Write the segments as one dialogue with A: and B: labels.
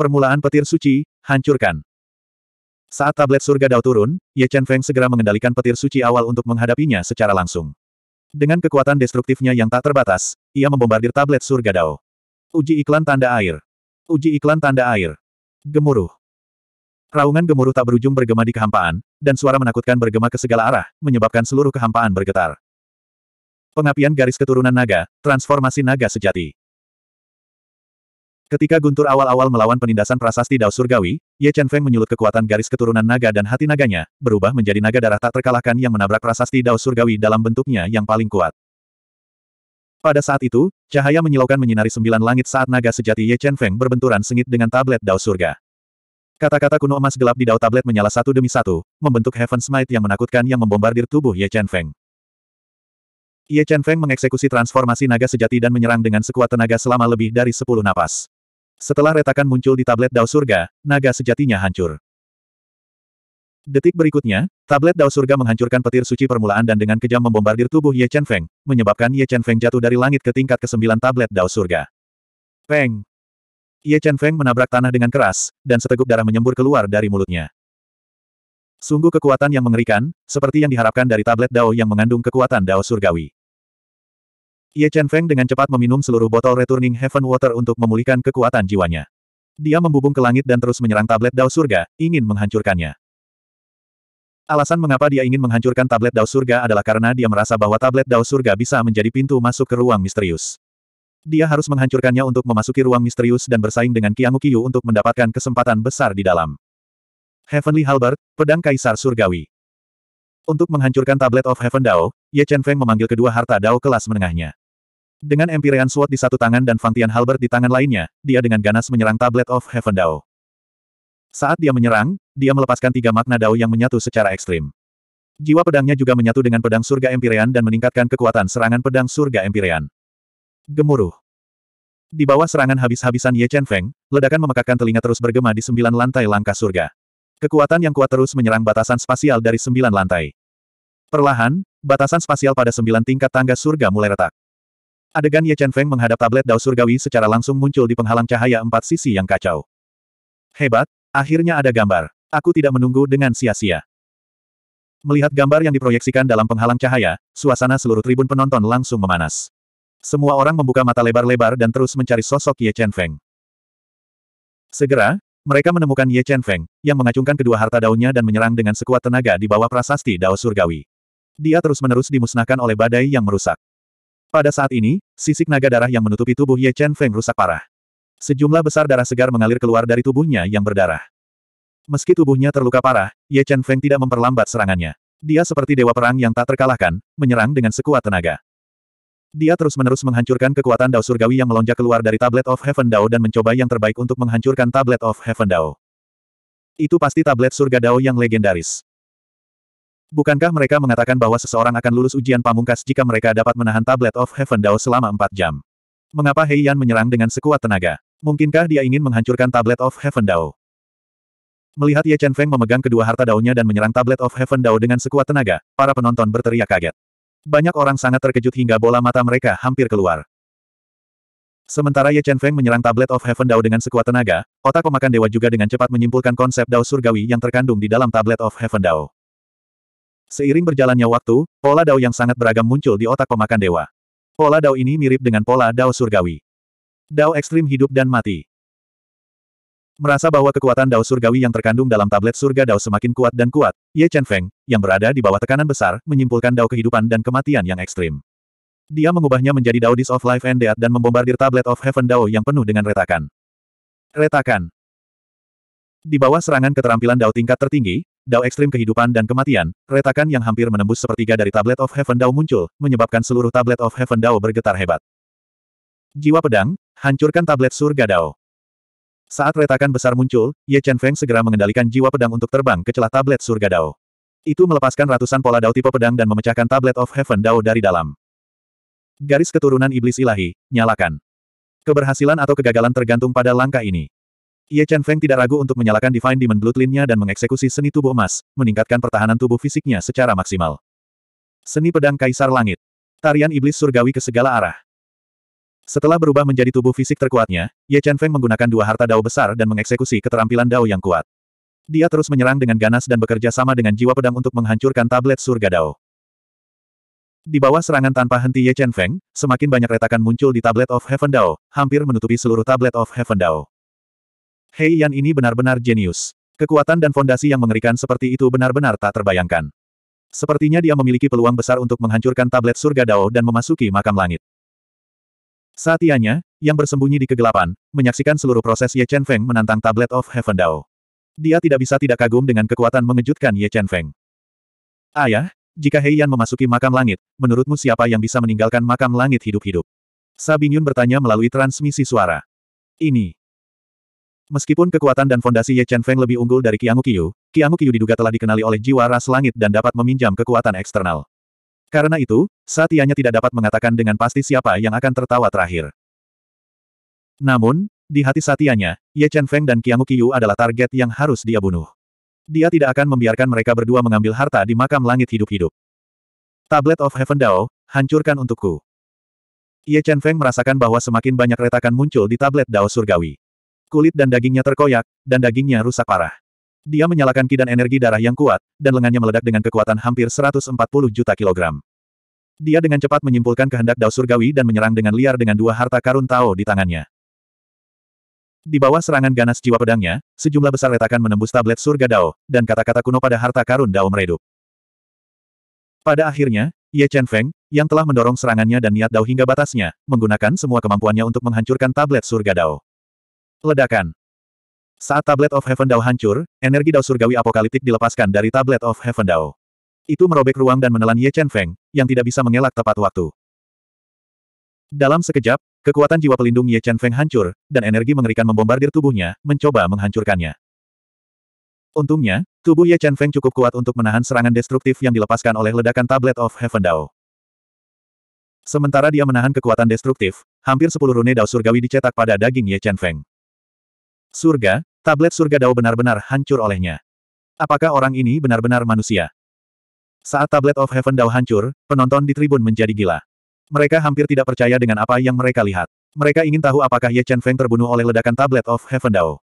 A: Permulaan petir suci, hancurkan. Saat tablet surga Dao turun, Ye Chen Feng segera mengendalikan petir suci awal untuk menghadapinya secara langsung. Dengan kekuatan destruktifnya yang tak terbatas, ia membombardir tablet surga Dao. Uji iklan tanda air. Uji iklan tanda air. Gemuruh. Raungan gemuruh tak berujung bergema di kehampaan, dan suara menakutkan bergema ke segala arah, menyebabkan seluruh kehampaan bergetar. Pengapian garis keturunan naga, transformasi naga sejati. Ketika Guntur awal-awal melawan penindasan prasasti Dao Surgawi, Ye Chen Feng menyulut kekuatan garis keturunan naga dan hati naganya, berubah menjadi naga darah tak terkalahkan yang menabrak prasasti Dao Surgawi dalam bentuknya yang paling kuat. Pada saat itu, cahaya menyilaukan menyinari sembilan langit saat naga sejati Ye Chen Feng berbenturan sengit dengan tablet Dao Surga. Kata-kata kuno emas gelap di Dao tablet menyala satu demi satu, membentuk Heaven Smite yang menakutkan yang membombardir tubuh Ye Chen Feng. Ye Chen Feng mengeksekusi transformasi naga sejati dan menyerang dengan sekuat tenaga selama lebih dari sepuluh napas. Setelah retakan muncul di tablet Dao Surga, naga sejatinya hancur. Detik berikutnya, tablet Dao Surga menghancurkan petir suci permulaan dan dengan kejam membombardir tubuh Ye Chen Feng, menyebabkan Ye Chen Feng jatuh dari langit ke tingkat ke-9 tablet Dao Surga. Peng! Ye Chen Feng menabrak tanah dengan keras, dan seteguk darah menyembur keluar dari mulutnya. Sungguh kekuatan yang mengerikan, seperti yang diharapkan dari tablet Dao yang mengandung kekuatan Dao Surgawi. Ye Chen Feng dengan cepat meminum seluruh botol Returning Heaven Water untuk memulihkan kekuatan jiwanya. Dia membubung ke langit dan terus menyerang tablet Dao Surga, ingin menghancurkannya. Alasan mengapa dia ingin menghancurkan tablet Dao Surga adalah karena dia merasa bahwa tablet Dao Surga bisa menjadi pintu masuk ke ruang misterius. Dia harus menghancurkannya untuk memasuki ruang misterius dan bersaing dengan Qiang Qiyu untuk mendapatkan kesempatan besar di dalam. Heavenly Halberd, Pedang Kaisar Surgawi. Untuk menghancurkan tablet of Heaven Dao, Ye Chen Feng memanggil kedua harta Dao kelas menengahnya. Dengan Empyrean Sword di satu tangan dan Fantian Halberd di tangan lainnya, dia dengan ganas menyerang Tablet of Heaven Dao. Saat dia menyerang, dia melepaskan tiga makna Dao yang menyatu secara ekstrim. Jiwa pedangnya juga menyatu dengan pedang surga Empyrean dan meningkatkan kekuatan serangan pedang surga Empyrean. Gemuruh. Di bawah serangan habis-habisan Ye Chen Feng, ledakan memekakkan telinga terus bergema di sembilan lantai langkah surga. Kekuatan yang kuat terus menyerang batasan spasial dari sembilan lantai. Perlahan, batasan spasial pada sembilan tingkat tangga surga mulai retak. Adegan Ye Chen Feng menghadap tablet Dao Surgawi secara langsung muncul di penghalang cahaya empat sisi yang kacau. Hebat, akhirnya ada gambar. Aku tidak menunggu dengan sia-sia. Melihat gambar yang diproyeksikan dalam penghalang cahaya, suasana seluruh tribun penonton langsung memanas. Semua orang membuka mata lebar-lebar dan terus mencari sosok Ye Chen Feng. Segera, mereka menemukan Ye Chen Feng, yang mengacungkan kedua harta daunnya dan menyerang dengan sekuat tenaga di bawah prasasti Dao Surgawi. Dia terus-menerus dimusnahkan oleh badai yang merusak. Pada saat ini, sisik naga darah yang menutupi tubuh Ye Chen Feng rusak parah. Sejumlah besar darah segar mengalir keluar dari tubuhnya yang berdarah. Meski tubuhnya terluka parah, Ye Chen Feng tidak memperlambat serangannya. Dia seperti dewa perang yang tak terkalahkan, menyerang dengan sekuat tenaga. Dia terus-menerus menghancurkan kekuatan Dao Surgawi yang melonjak keluar dari Tablet of Heaven Dao dan mencoba yang terbaik untuk menghancurkan Tablet of Heaven Dao. Itu pasti Tablet Surga Dao yang legendaris. Bukankah mereka mengatakan bahwa seseorang akan lulus ujian pamungkas jika mereka dapat menahan tablet of heaven Dao selama empat jam? Mengapa Hei Yan menyerang dengan sekuat tenaga? Mungkinkah dia ingin menghancurkan tablet of heaven Dao? Melihat Ye Chen Feng memegang kedua harta daunnya dan menyerang tablet of heaven Dao dengan sekuat tenaga, para penonton berteriak kaget. Banyak orang sangat terkejut hingga bola mata mereka hampir keluar. Sementara Ye Chen Feng menyerang tablet of heaven Dao dengan sekuat tenaga, otak pemakan dewa juga dengan cepat menyimpulkan konsep Dao surgawi yang terkandung di dalam tablet of heaven Dao. Seiring berjalannya waktu, pola dao yang sangat beragam muncul di otak pemakan dewa. Pola dao ini mirip dengan pola dao surgawi. Dao ekstrim hidup dan mati. Merasa bahwa kekuatan dao surgawi yang terkandung dalam tablet surga dao semakin kuat dan kuat, Ye Chen Feng, yang berada di bawah tekanan besar, menyimpulkan dao kehidupan dan kematian yang ekstrim. Dia mengubahnya menjadi dao Dis of Life and Death dan membombardir tablet of Heaven dao yang penuh dengan retakan. Retakan. Di bawah serangan keterampilan dao tingkat tertinggi, Dao ekstrim kehidupan dan kematian, retakan yang hampir menembus sepertiga dari Tablet of Heaven Dao muncul, menyebabkan seluruh Tablet of Heaven Dao bergetar hebat. Jiwa pedang, hancurkan tablet surga Dao. Saat retakan besar muncul, Ye Chen Feng segera mengendalikan jiwa pedang untuk terbang ke celah tablet surga Dao. Itu melepaskan ratusan pola Dao tipe pedang dan memecahkan tablet of heaven Dao dari dalam. Garis keturunan iblis ilahi, nyalakan. Keberhasilan atau kegagalan tergantung pada langkah ini. Ye Chen Feng tidak ragu untuk menyalakan Divine Demon Bloodline-nya dan mengeksekusi seni tubuh emas, meningkatkan pertahanan tubuh fisiknya secara maksimal. Seni pedang Kaisar Langit. Tarian iblis surgawi ke segala arah. Setelah berubah menjadi tubuh fisik terkuatnya, Ye Chen Feng menggunakan dua harta dao besar dan mengeksekusi keterampilan dao yang kuat. Dia terus menyerang dengan ganas dan bekerja sama dengan jiwa pedang untuk menghancurkan tablet surga dao. Di bawah serangan tanpa henti Ye Chen Feng, semakin banyak retakan muncul di tablet of Heaven Dao, hampir menutupi seluruh tablet of Heaven Dao. Hei Yan ini benar-benar jenius. Kekuatan dan fondasi yang mengerikan seperti itu benar-benar tak terbayangkan. Sepertinya dia memiliki peluang besar untuk menghancurkan tablet surga Dao dan memasuki makam langit. Saatianya, yang bersembunyi di kegelapan, menyaksikan seluruh proses Ye Chen Feng menantang tablet of Heaven Dao. Dia tidak bisa tidak kagum dengan kekuatan mengejutkan Ye Chen Feng. Ayah, jika Hei Yan memasuki makam langit, menurutmu siapa yang bisa meninggalkan makam langit hidup-hidup? Sabing Yun bertanya melalui transmisi suara. Ini, Meskipun kekuatan dan fondasi Ye Chen Feng lebih unggul dari Qiang Qiyu, Qiang Qiyu diduga telah dikenali oleh jiwa ras langit dan dapat meminjam kekuatan eksternal. Karena itu, Satianya tidak dapat mengatakan dengan pasti siapa yang akan tertawa terakhir. Namun, di hati Satianya, Ye Chen Feng dan Qiang Qiyu adalah target yang harus dia bunuh. Dia tidak akan membiarkan mereka berdua mengambil harta di makam langit hidup-hidup. Tablet of Heaven Dao, hancurkan untukku. Ye Chen Feng merasakan bahwa semakin banyak retakan muncul di tablet Dao Surgawi. Kulit dan dagingnya terkoyak, dan dagingnya rusak parah. Dia menyalakan kidan energi darah yang kuat, dan lengannya meledak dengan kekuatan hampir 140 juta kilogram. Dia dengan cepat menyimpulkan kehendak Dao Surgawi dan menyerang dengan liar dengan dua harta karun Tao di tangannya. Di bawah serangan ganas jiwa pedangnya, sejumlah besar retakan menembus tablet surga Dao, dan kata-kata kuno pada harta karun Dao meredup. Pada akhirnya, Ye Chen Feng, yang telah mendorong serangannya dan niat Dao hingga batasnya, menggunakan semua kemampuannya untuk menghancurkan tablet surga Dao. Ledakan. Saat tablet of Heaven Dao hancur, energi Dao surgawi apokaliptik dilepaskan dari tablet of Heaven Dao. Itu merobek ruang dan menelan Ye Chen Feng, yang tidak bisa mengelak tepat waktu. Dalam sekejap, kekuatan jiwa pelindung Ye Chen Feng hancur, dan energi mengerikan membombardir tubuhnya, mencoba menghancurkannya. Untungnya, tubuh Ye Chen Feng cukup kuat untuk menahan serangan destruktif yang dilepaskan oleh ledakan tablet of Heaven Dao. Sementara dia menahan kekuatan destruktif, hampir sepuluh rune Dao Surgawi dicetak pada daging Ye Chen Feng. Surga, tablet surga Dao benar-benar hancur olehnya. Apakah orang ini benar-benar manusia? Saat tablet of heaven Dao hancur, penonton di tribun menjadi gila. Mereka hampir tidak percaya dengan apa yang mereka lihat. Mereka ingin tahu apakah Ye Chen Feng terbunuh oleh ledakan tablet of heaven Dao.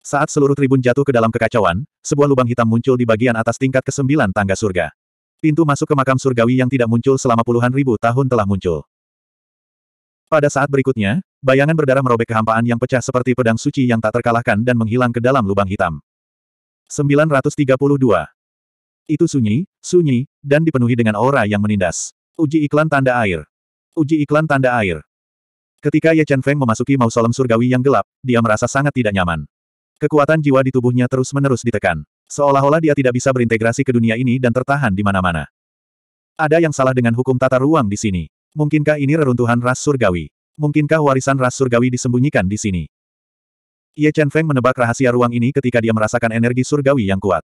A: Saat seluruh tribun jatuh ke dalam kekacauan, sebuah lubang hitam muncul di bagian atas tingkat kesembilan tangga surga. Pintu masuk ke makam surgawi yang tidak muncul selama puluhan ribu tahun telah muncul. Pada saat berikutnya, bayangan berdarah merobek kehampaan yang pecah seperti pedang suci yang tak terkalahkan dan menghilang ke dalam lubang hitam. 932. Itu sunyi, sunyi, dan dipenuhi dengan aura yang menindas. Uji iklan tanda air. Uji iklan tanda air. Ketika Ye Chen Feng memasuki mausolem surgawi yang gelap, dia merasa sangat tidak nyaman. Kekuatan jiwa di tubuhnya terus-menerus ditekan. Seolah-olah dia tidak bisa berintegrasi ke dunia ini dan tertahan di mana-mana. Ada yang salah dengan hukum tata ruang di sini. Mungkinkah ini reruntuhan ras surgawi? Mungkinkah warisan ras surgawi disembunyikan di sini? Ye Chen Feng menebak rahasia ruang ini ketika dia merasakan energi surgawi yang kuat.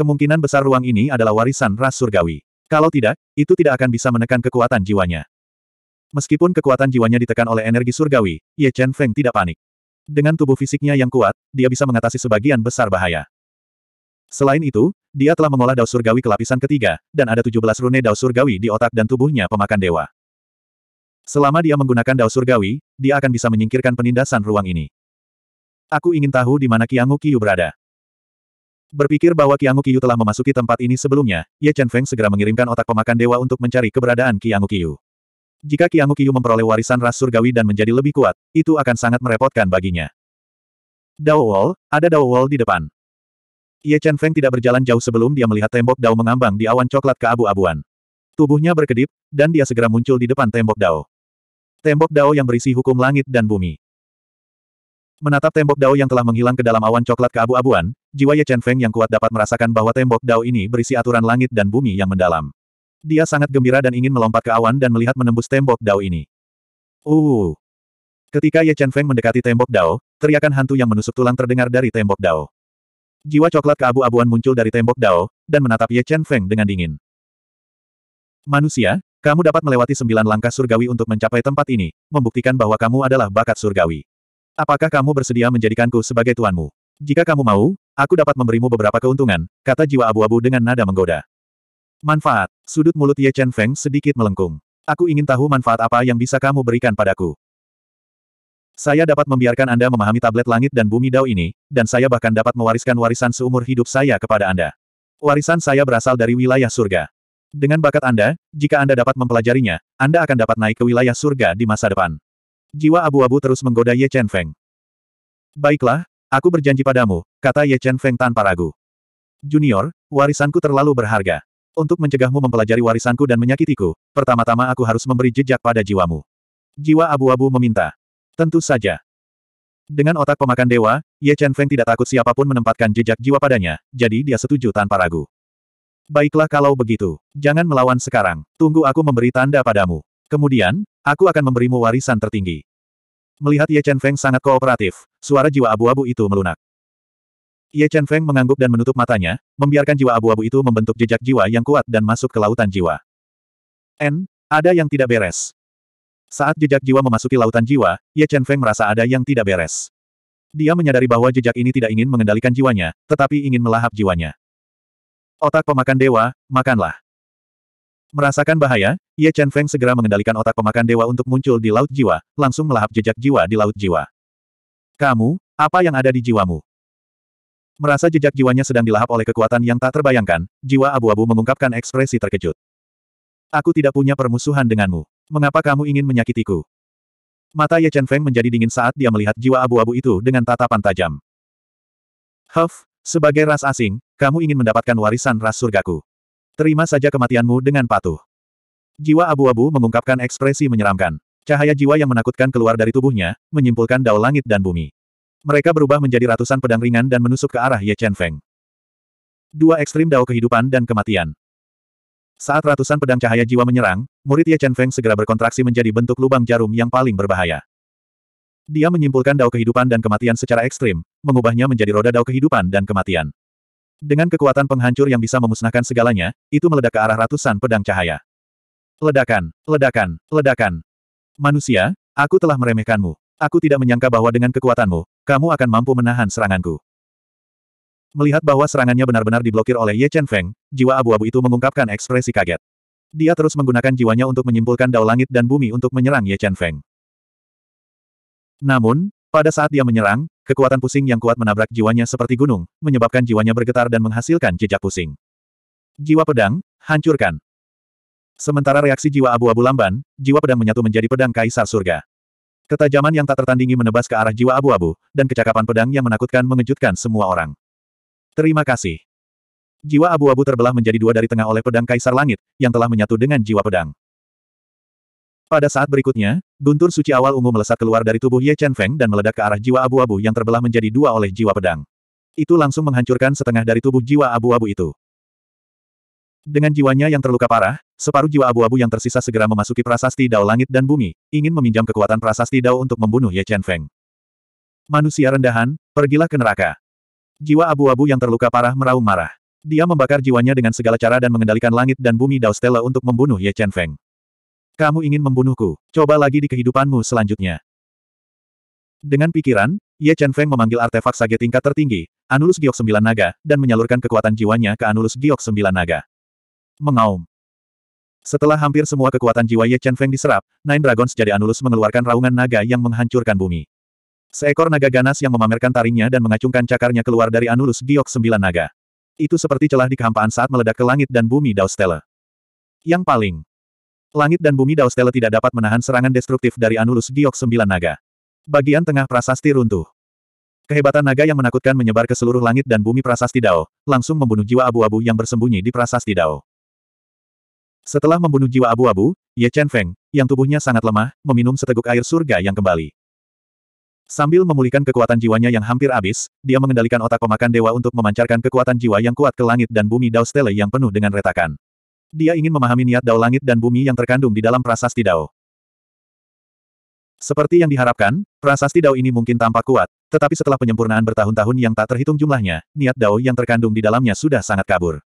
A: Kemungkinan besar ruang ini adalah warisan ras surgawi. Kalau tidak, itu tidak akan bisa menekan kekuatan jiwanya. Meskipun kekuatan jiwanya ditekan oleh energi surgawi, Ye Chen Feng tidak panik. Dengan tubuh fisiknya yang kuat, dia bisa mengatasi sebagian besar bahaya. Selain itu, dia telah mengolah dao surgawi ke lapisan ketiga, dan ada 17 rune dao surgawi di otak dan tubuhnya pemakan dewa. Selama dia menggunakan dao surgawi, dia akan bisa menyingkirkan penindasan ruang ini. Aku ingin tahu di mana Qianggu Qiyu berada. Berpikir bahwa Qianggu Qiyu telah memasuki tempat ini sebelumnya, Ye Chen Feng segera mengirimkan otak pemakan dewa untuk mencari keberadaan Qianggu Qiyu. Jika Qianggu Qiyu memperoleh warisan ras surgawi dan menjadi lebih kuat, itu akan sangat merepotkan baginya. Dao Wall, ada Dao Wall di depan. Ye Chen Feng tidak berjalan jauh sebelum dia melihat tembok Dao mengambang di awan coklat keabu-abuan. Tubuhnya berkedip, dan dia segera muncul di depan tembok Dao. Tembok Dao yang berisi hukum langit dan bumi. Menatap tembok Dao yang telah menghilang ke dalam awan coklat keabu-abuan, jiwa Ye Chen Feng yang kuat dapat merasakan bahwa tembok Dao ini berisi aturan langit dan bumi yang mendalam. Dia sangat gembira dan ingin melompat ke awan dan melihat menembus tembok Dao ini. Uh. Ketika Ye Chen Feng mendekati tembok Dao, teriakan hantu yang menusuk tulang terdengar dari tembok Dao. Jiwa coklat keabu-abuan muncul dari tembok Dao, dan menatap Ye Chen Feng dengan dingin. Manusia, kamu dapat melewati sembilan langkah surgawi untuk mencapai tempat ini, membuktikan bahwa kamu adalah bakat surgawi. Apakah kamu bersedia menjadikanku sebagai tuanmu? Jika kamu mau, aku dapat memberimu beberapa keuntungan, kata jiwa abu-abu dengan nada menggoda. Manfaat, sudut mulut Ye Chen Feng sedikit melengkung. Aku ingin tahu manfaat apa yang bisa kamu berikan padaku. Saya dapat membiarkan Anda memahami tablet langit dan bumi Dao ini, dan saya bahkan dapat mewariskan warisan seumur hidup saya kepada Anda. Warisan saya berasal dari wilayah surga. Dengan bakat Anda, jika Anda dapat mempelajarinya, Anda akan dapat naik ke wilayah surga di masa depan. Jiwa abu-abu terus menggoda Ye Chen Feng. Baiklah, aku berjanji padamu, kata Ye Chen Feng tanpa ragu. Junior, warisanku terlalu berharga. Untuk mencegahmu mempelajari warisanku dan menyakitiku, pertama-tama aku harus memberi jejak pada jiwamu. Jiwa abu-abu meminta. Tentu saja. Dengan otak pemakan dewa, Ye Chen Feng tidak takut siapapun menempatkan jejak jiwa padanya, jadi dia setuju tanpa ragu. Baiklah kalau begitu. Jangan melawan sekarang. Tunggu aku memberi tanda padamu. Kemudian, aku akan memberimu warisan tertinggi. Melihat Ye Chen Feng sangat kooperatif, suara jiwa abu-abu itu melunak. Ye Chen Feng mengangguk dan menutup matanya, membiarkan jiwa abu-abu itu membentuk jejak jiwa yang kuat dan masuk ke lautan jiwa. N, ada yang tidak beres. Saat jejak jiwa memasuki lautan jiwa, Ye Chen Feng merasa ada yang tidak beres. Dia menyadari bahwa jejak ini tidak ingin mengendalikan jiwanya, tetapi ingin melahap jiwanya. Otak pemakan dewa, makanlah. Merasakan bahaya, Ye Chen Feng segera mengendalikan otak pemakan dewa untuk muncul di Laut Jiwa, langsung melahap jejak jiwa di Laut Jiwa. Kamu, apa yang ada di jiwamu? Merasa jejak jiwanya sedang dilahap oleh kekuatan yang tak terbayangkan, jiwa abu-abu mengungkapkan ekspresi terkejut. Aku tidak punya permusuhan denganmu. Mengapa kamu ingin menyakitiku? Mata Ye Chen Feng menjadi dingin saat dia melihat jiwa abu-abu itu dengan tatapan tajam. Huff, sebagai ras asing, kamu ingin mendapatkan warisan ras surgaku. Terima saja kematianmu dengan patuh. Jiwa abu-abu mengungkapkan ekspresi menyeramkan. Cahaya jiwa yang menakutkan keluar dari tubuhnya, menyimpulkan dao langit dan bumi. Mereka berubah menjadi ratusan pedang ringan dan menusuk ke arah Ye Chen Feng. Dua ekstrim dao kehidupan dan kematian. Saat ratusan pedang cahaya jiwa menyerang, murid Ye Chen Feng segera berkontraksi menjadi bentuk lubang jarum yang paling berbahaya. Dia menyimpulkan dao kehidupan dan kematian secara ekstrim, mengubahnya menjadi roda dao kehidupan dan kematian. Dengan kekuatan penghancur yang bisa memusnahkan segalanya, itu meledak ke arah ratusan pedang cahaya. Ledakan, ledakan, ledakan. Manusia, aku telah meremehkanmu. Aku tidak menyangka bahwa dengan kekuatanmu, kamu akan mampu menahan seranganku. Melihat bahwa serangannya benar-benar diblokir oleh Ye Chen Feng, jiwa abu-abu itu mengungkapkan ekspresi kaget. Dia terus menggunakan jiwanya untuk menyimpulkan dao langit dan bumi untuk menyerang Ye Chen Feng. Namun, pada saat dia menyerang, kekuatan pusing yang kuat menabrak jiwanya seperti gunung, menyebabkan jiwanya bergetar dan menghasilkan jejak pusing. Jiwa pedang, hancurkan. Sementara reaksi jiwa abu-abu lamban, jiwa pedang menyatu menjadi pedang kaisar surga. Ketajaman yang tak tertandingi menebas ke arah jiwa abu-abu, dan kecakapan pedang yang menakutkan mengejutkan semua orang. Terima kasih. Jiwa abu-abu terbelah menjadi dua dari tengah oleh pedang kaisar langit, yang telah menyatu dengan jiwa pedang. Pada saat berikutnya, guntur suci awal ungu melesat keluar dari tubuh Ye Chen Feng dan meledak ke arah jiwa abu-abu yang terbelah menjadi dua oleh jiwa pedang. Itu langsung menghancurkan setengah dari tubuh jiwa abu-abu itu. Dengan jiwanya yang terluka parah, separuh jiwa abu-abu yang tersisa segera memasuki prasasti dao langit dan bumi, ingin meminjam kekuatan prasasti dao untuk membunuh Ye Chen Feng. Manusia rendahan, pergilah ke neraka. Jiwa abu-abu yang terluka parah meraung marah. Dia membakar jiwanya dengan segala cara dan mengendalikan langit dan bumi Dao Stella untuk membunuh Ye Chen Feng. Kamu ingin membunuhku, coba lagi di kehidupanmu selanjutnya. Dengan pikiran, Ye Chen Feng memanggil artefak sage tingkat tertinggi, Anulus Giok Sembilan Naga, dan menyalurkan kekuatan jiwanya ke Anulus Giok Sembilan Naga. Mengaum. Setelah hampir semua kekuatan jiwa Ye Chen Feng diserap, Nine Dragons jadi Anulus mengeluarkan raungan naga yang menghancurkan bumi. Seekor naga ganas yang memamerkan taringnya dan mengacungkan cakarnya keluar dari Anulus Giok Sembilan Naga. Itu seperti celah di kehampaan saat meledak ke langit dan bumi Stella. Yang paling Langit dan bumi Dao Stella tidak dapat menahan serangan destruktif dari Anulus Giok Sembilan Naga. Bagian tengah prasasti runtuh. Kehebatan naga yang menakutkan menyebar ke seluruh langit dan bumi prasasti Dao, langsung membunuh jiwa abu-abu yang bersembunyi di prasasti Dao. Setelah membunuh jiwa abu-abu, Ye Chen Feng, yang tubuhnya sangat lemah, meminum seteguk air surga yang kembali. Sambil memulihkan kekuatan jiwanya yang hampir habis, dia mengendalikan otak pemakan dewa untuk memancarkan kekuatan jiwa yang kuat ke langit dan bumi Dao Stella yang penuh dengan retakan. Dia ingin memahami niat Dao Langit dan Bumi yang terkandung di dalam prasasti Dao. Seperti yang diharapkan, prasasti Dao ini mungkin tampak kuat, tetapi setelah penyempurnaan bertahun-tahun yang tak terhitung jumlahnya, niat Dao yang terkandung di dalamnya sudah sangat kabur.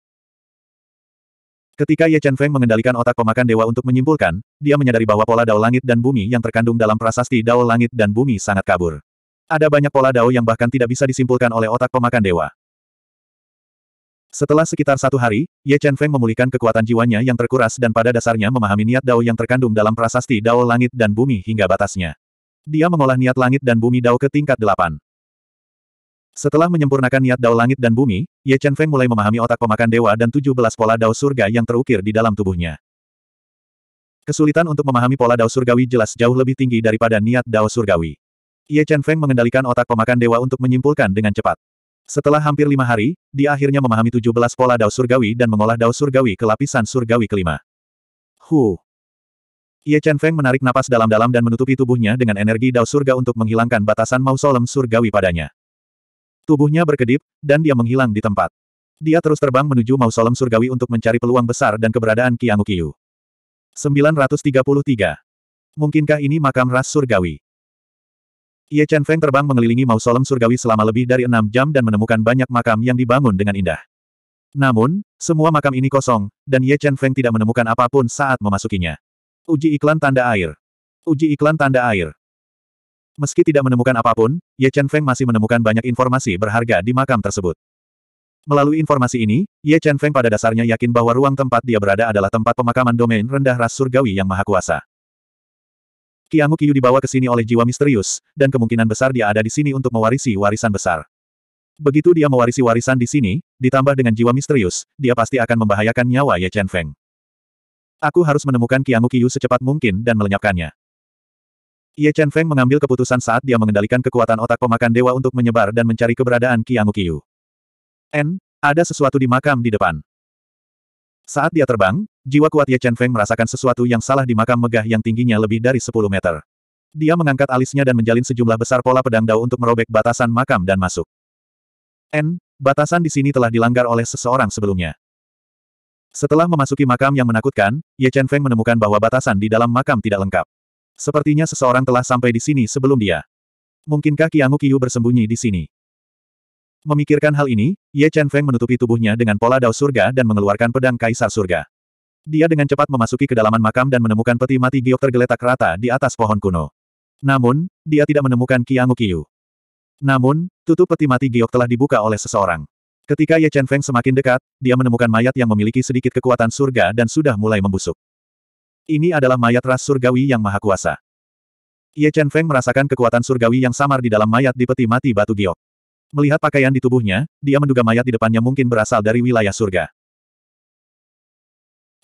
A: Ketika Ye Chen Feng mengendalikan otak pemakan dewa untuk menyimpulkan, dia menyadari bahwa pola dao langit dan bumi yang terkandung dalam prasasti dao langit dan bumi sangat kabur. Ada banyak pola dao yang bahkan tidak bisa disimpulkan oleh otak pemakan dewa. Setelah sekitar satu hari, Ye Chen Feng memulihkan kekuatan jiwanya yang terkuras dan pada dasarnya memahami niat Dao yang terkandung dalam prasasti Dao langit dan bumi hingga batasnya. Dia mengolah niat langit dan bumi Dao ke tingkat delapan. Setelah menyempurnakan niat Dao langit dan bumi, Ye Chen Feng mulai memahami otak pemakan dewa dan 17 pola Dao surga yang terukir di dalam tubuhnya. Kesulitan untuk memahami pola Dao surgawi jelas jauh lebih tinggi daripada niat Dao surgawi. Ye Chen Feng mengendalikan otak pemakan dewa untuk menyimpulkan dengan cepat. Setelah hampir lima hari, dia akhirnya memahami tujuh belas pola dao surgawi dan mengolah dao surgawi ke lapisan surgawi kelima. Hu. Ye Chen Feng menarik napas dalam-dalam dan menutupi tubuhnya dengan energi dao surga untuk menghilangkan batasan mausolem surgawi padanya. Tubuhnya berkedip, dan dia menghilang di tempat. Dia terus terbang menuju mausolem surgawi untuk mencari peluang besar dan keberadaan Qiangwu 933. Mungkinkah ini makam ras surgawi? Ye Chen Feng terbang mengelilingi mausolem surgawi selama lebih dari enam jam dan menemukan banyak makam yang dibangun dengan indah. Namun, semua makam ini kosong, dan Ye Chen Feng tidak menemukan apapun saat memasukinya. Uji iklan tanda air. Uji iklan tanda air. Meski tidak menemukan apapun, Ye Chen Feng masih menemukan banyak informasi berharga di makam tersebut. Melalui informasi ini, Ye Chen Feng pada dasarnya yakin bahwa ruang tempat dia berada adalah tempat pemakaman domain rendah ras surgawi yang maha kuasa. Kiamu Kiyu dibawa ke sini oleh jiwa misterius, dan kemungkinan besar dia ada di sini untuk mewarisi warisan besar. Begitu dia mewarisi warisan di sini, ditambah dengan jiwa misterius, dia pasti akan membahayakan nyawa Ye Chen Feng. Aku harus menemukan Kiamu Kiyu secepat mungkin dan melenyapkannya. Ye Chen Feng mengambil keputusan saat dia mengendalikan kekuatan otak pemakan dewa untuk menyebar dan mencari keberadaan Kiamu Kiyu. N, ada sesuatu di makam di depan. Saat dia terbang, jiwa kuat Ye Chen Feng merasakan sesuatu yang salah di makam megah yang tingginya lebih dari 10 meter. Dia mengangkat alisnya dan menjalin sejumlah besar pola pedang dao untuk merobek batasan makam dan masuk. N, batasan di sini telah dilanggar oleh seseorang sebelumnya. Setelah memasuki makam yang menakutkan, Ye Chen Feng menemukan bahwa batasan di dalam makam tidak lengkap. Sepertinya seseorang telah sampai di sini sebelum dia. Mungkinkah Qianggu Qiyu bersembunyi di sini? Memikirkan hal ini, Ye Chen Feng menutupi tubuhnya dengan pola dao surga dan mengeluarkan pedang kaisar surga. Dia dengan cepat memasuki kedalaman makam dan menemukan peti mati giok tergeletak rata di atas pohon kuno. Namun, dia tidak menemukan Qiangu Qiyu. Namun, tutup peti mati giok telah dibuka oleh seseorang. Ketika Ye Chen Feng semakin dekat, dia menemukan mayat yang memiliki sedikit kekuatan surga dan sudah mulai membusuk. Ini adalah mayat ras surgawi yang maha kuasa. Ye Chen Feng merasakan kekuatan surgawi yang samar di dalam mayat di peti mati batu giok. Melihat pakaian di tubuhnya, dia menduga mayat di depannya mungkin berasal dari wilayah surga.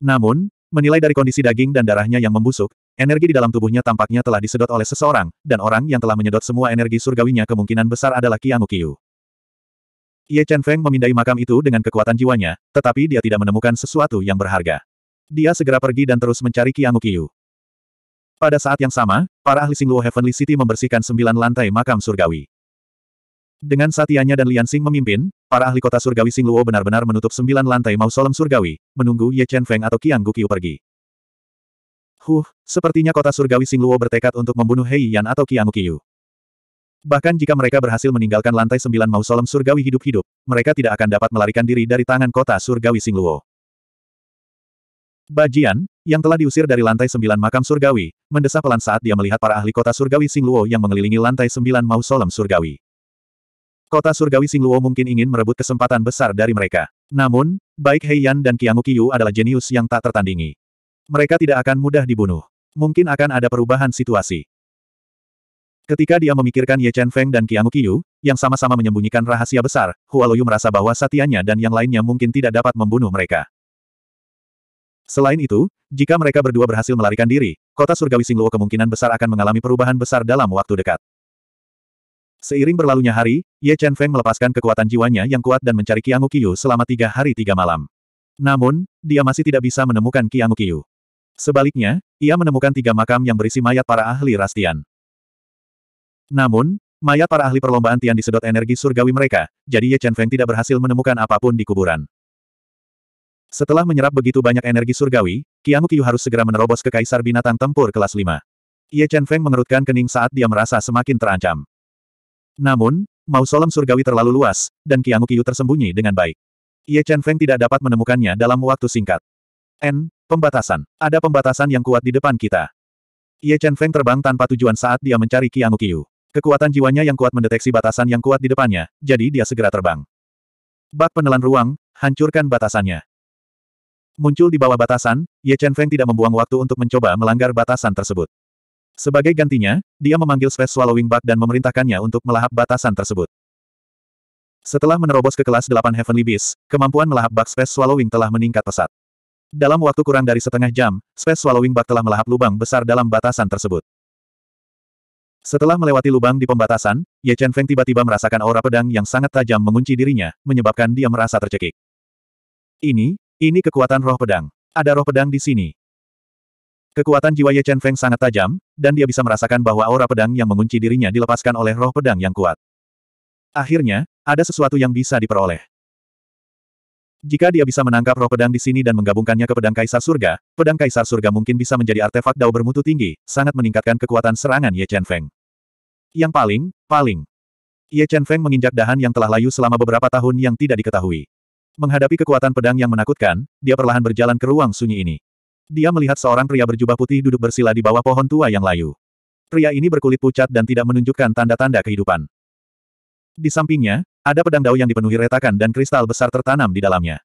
A: Namun, menilai dari kondisi daging dan darahnya yang membusuk, energi di dalam tubuhnya tampaknya telah disedot oleh seseorang, dan orang yang telah menyedot semua energi surgawinya kemungkinan besar adalah Qiamu Qiu. Ye Chen Feng memindai makam itu dengan kekuatan jiwanya, tetapi dia tidak menemukan sesuatu yang berharga. Dia segera pergi dan terus mencari Qiamu Qiu. Pada saat yang sama, para ahli Singluo Heavenly City membersihkan sembilan lantai makam surgawi. Dengan Satianya dan Lian Xing memimpin, para ahli kota surgawi Singluo benar-benar menutup sembilan lantai mausolem surgawi, menunggu Ye Chen Feng atau Qiang Gukiu pergi. Huh, sepertinya kota surgawi Singluo bertekad untuk membunuh Hei Yan atau Qiang Gukiu. Bahkan jika mereka berhasil meninggalkan lantai sembilan mausolem surgawi hidup-hidup, mereka tidak akan dapat melarikan diri dari tangan kota surgawi Singluo. Bajian, yang telah diusir dari lantai sembilan makam surgawi, mendesah pelan saat dia melihat para ahli kota surgawi Singluo yang mengelilingi lantai sembilan mausolem surgawi. Kota Surgawi Singluo mungkin ingin merebut kesempatan besar dari mereka. Namun, baik Heian dan Qiang Qiu adalah jenius yang tak tertandingi. Mereka tidak akan mudah dibunuh. Mungkin akan ada perubahan situasi. Ketika dia memikirkan Ye Chen Feng dan Qiang Qiu, yang sama-sama menyembunyikan rahasia besar, Hua merasa bahwa satiannya dan yang lainnya mungkin tidak dapat membunuh mereka. Selain itu, jika mereka berdua berhasil melarikan diri, kota surgawi Singluo kemungkinan besar akan mengalami perubahan besar dalam waktu dekat. Seiring berlalunya hari, Ye Chen Feng melepaskan kekuatan jiwanya yang kuat dan mencari Qiang Qiyu selama tiga hari tiga malam. Namun, dia masih tidak bisa menemukan Qiang Qiyu. Sebaliknya, ia menemukan tiga makam yang berisi mayat para ahli Rastian. Namun, mayat para ahli perlombaan Tian disedot energi surgawi mereka, jadi Ye Chen Feng tidak berhasil menemukan apapun di kuburan. Setelah menyerap begitu banyak energi surgawi, Qiang Qiyu harus segera menerobos ke Kaisar Binatang Tempur kelas 5. Ye Chen Feng mengerutkan kening saat dia merasa semakin terancam. Namun, mausolem surgawi terlalu luas, dan Qiangu Qiu tersembunyi dengan baik. Ye Chen Feng tidak dapat menemukannya dalam waktu singkat. N. Pembatasan. Ada pembatasan yang kuat di depan kita. Ye Chen Feng terbang tanpa tujuan saat dia mencari Qiangu Qiu. Kekuatan jiwanya yang kuat mendeteksi batasan yang kuat di depannya, jadi dia segera terbang. Bak penelan ruang, hancurkan batasannya. Muncul di bawah batasan, Ye Chen Feng tidak membuang waktu untuk mencoba melanggar batasan tersebut. Sebagai gantinya, dia memanggil Space Swallowing Bug dan memerintahkannya untuk melahap batasan tersebut. Setelah menerobos ke kelas 8 Heavenly Beast, kemampuan melahap bug Space Swallowing telah meningkat pesat. Dalam waktu kurang dari setengah jam, Space Swallowing Bug telah melahap lubang besar dalam batasan tersebut. Setelah melewati lubang di pembatasan, Ye Chen Feng tiba-tiba merasakan aura pedang yang sangat tajam mengunci dirinya, menyebabkan dia merasa tercekik. Ini, ini kekuatan roh pedang. Ada roh pedang di sini. Kekuatan jiwa Ye Chen Feng sangat tajam, dan dia bisa merasakan bahwa aura pedang yang mengunci dirinya dilepaskan oleh roh pedang yang kuat. Akhirnya, ada sesuatu yang bisa diperoleh. Jika dia bisa menangkap roh pedang di sini dan menggabungkannya ke pedang kaisar surga, pedang kaisar surga mungkin bisa menjadi artefak dao bermutu tinggi, sangat meningkatkan kekuatan serangan Ye Chen Feng. Yang paling, paling. Ye Chen Feng menginjak dahan yang telah layu selama beberapa tahun yang tidak diketahui. Menghadapi kekuatan pedang yang menakutkan, dia perlahan berjalan ke ruang sunyi ini. Dia melihat seorang pria berjubah putih duduk bersila di bawah pohon tua yang layu. Pria ini berkulit pucat dan tidak menunjukkan tanda-tanda kehidupan. Di sampingnya, ada pedang dao yang dipenuhi retakan dan kristal besar tertanam di dalamnya.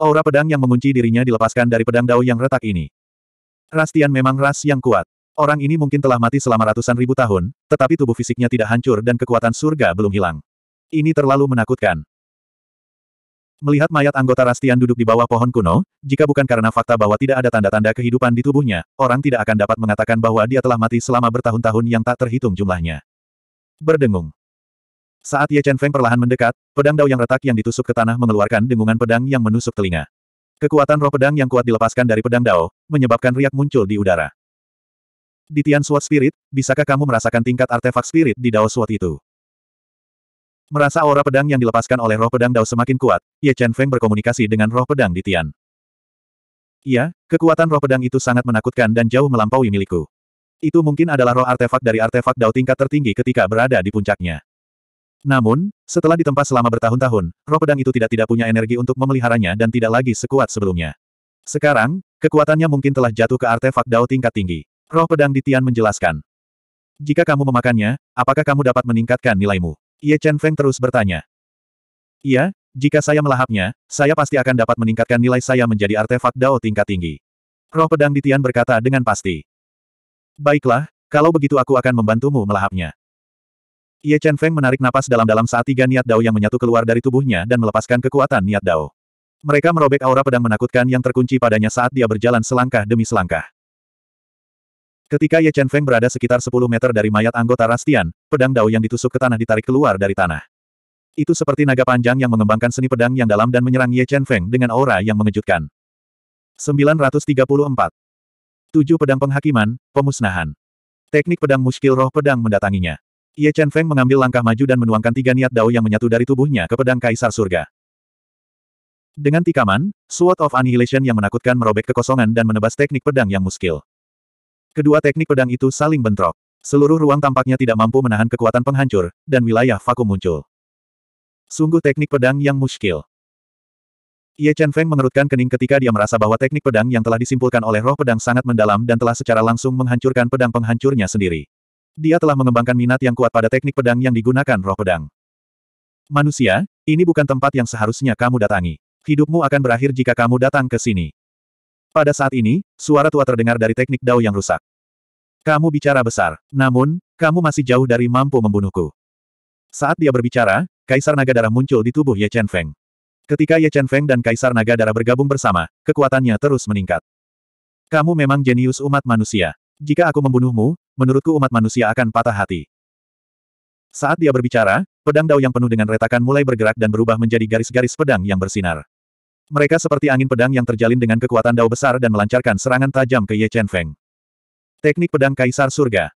A: Aura pedang yang mengunci dirinya dilepaskan dari pedang dao yang retak ini. Rastian memang ras yang kuat. Orang ini mungkin telah mati selama ratusan ribu tahun, tetapi tubuh fisiknya tidak hancur dan kekuatan surga belum hilang. Ini terlalu menakutkan. Melihat mayat anggota Rastian duduk di bawah pohon kuno, jika bukan karena fakta bahwa tidak ada tanda-tanda kehidupan di tubuhnya, orang tidak akan dapat mengatakan bahwa dia telah mati selama bertahun-tahun yang tak terhitung jumlahnya. Berdengung. Saat Ye Chen Feng perlahan mendekat, pedang dao yang retak yang ditusuk ke tanah mengeluarkan dengungan pedang yang menusuk telinga. Kekuatan roh pedang yang kuat dilepaskan dari pedang dao, menyebabkan riak muncul di udara. Di Tian Sword Spirit, bisakah kamu merasakan tingkat artefak spirit di Dao Sword itu? Merasa aura pedang yang dilepaskan oleh roh pedang Dao semakin kuat, Ye Chen Feng berkomunikasi dengan roh pedang di Tian. Iya, kekuatan roh pedang itu sangat menakutkan dan jauh melampaui milikku. Itu mungkin adalah roh artefak dari artefak dao tingkat tertinggi ketika berada di puncaknya. Namun, setelah ditempa selama bertahun-tahun, roh pedang itu tidak-tidak punya energi untuk memeliharanya dan tidak lagi sekuat sebelumnya. Sekarang, kekuatannya mungkin telah jatuh ke artefak dao tingkat tinggi. Roh pedang di Tian menjelaskan. Jika kamu memakannya, apakah kamu dapat meningkatkan nilaimu? Ye Chen Feng terus bertanya. Iya, jika saya melahapnya, saya pasti akan dapat meningkatkan nilai saya menjadi artefak Dao tingkat tinggi. Roh pedang Ditian berkata dengan pasti. Baiklah, kalau begitu aku akan membantumu melahapnya. Ye Chen Feng menarik napas dalam-dalam saat tiga niat Dao yang menyatu keluar dari tubuhnya dan melepaskan kekuatan niat Dao. Mereka merobek aura pedang menakutkan yang terkunci padanya saat dia berjalan selangkah demi selangkah. Ketika Ye Chen Feng berada sekitar 10 meter dari mayat anggota Rastian, pedang Dao yang ditusuk ke tanah ditarik keluar dari tanah. Itu seperti naga panjang yang mengembangkan seni pedang yang dalam dan menyerang Ye Chen Feng dengan aura yang mengejutkan. 934. Tujuh pedang penghakiman, pemusnahan. Teknik pedang muskil roh pedang mendatanginya. Ye Chen Feng mengambil langkah maju dan menuangkan tiga niat dao yang menyatu dari tubuhnya ke pedang kaisar surga. Dengan tikaman, Sword of Annihilation yang menakutkan merobek kekosongan dan menebas teknik pedang yang muskil. Kedua teknik pedang itu saling bentrok. Seluruh ruang tampaknya tidak mampu menahan kekuatan penghancur, dan wilayah vakum muncul. Sungguh teknik pedang yang muskil. Ye Chen Feng mengerutkan kening ketika dia merasa bahwa teknik pedang yang telah disimpulkan oleh roh pedang sangat mendalam dan telah secara langsung menghancurkan pedang penghancurnya sendiri. Dia telah mengembangkan minat yang kuat pada teknik pedang yang digunakan roh pedang. Manusia, ini bukan tempat yang seharusnya kamu datangi. Hidupmu akan berakhir jika kamu datang ke sini. Pada saat ini, suara tua terdengar dari teknik dao yang rusak. Kamu bicara besar, namun, kamu masih jauh dari mampu membunuhku. Saat dia berbicara, Kaisar Naga Darah muncul di tubuh Ye Chen Feng. Ketika Ye Chen Feng dan Kaisar Naga Darah bergabung bersama, kekuatannya terus meningkat. Kamu memang jenius umat manusia. Jika aku membunuhmu, menurutku umat manusia akan patah hati. Saat dia berbicara, pedang dao yang penuh dengan retakan mulai bergerak dan berubah menjadi garis-garis pedang yang bersinar. Mereka seperti angin pedang yang terjalin dengan kekuatan dao besar dan melancarkan serangan tajam ke Ye Chen Feng. Teknik pedang Kaisar Surga.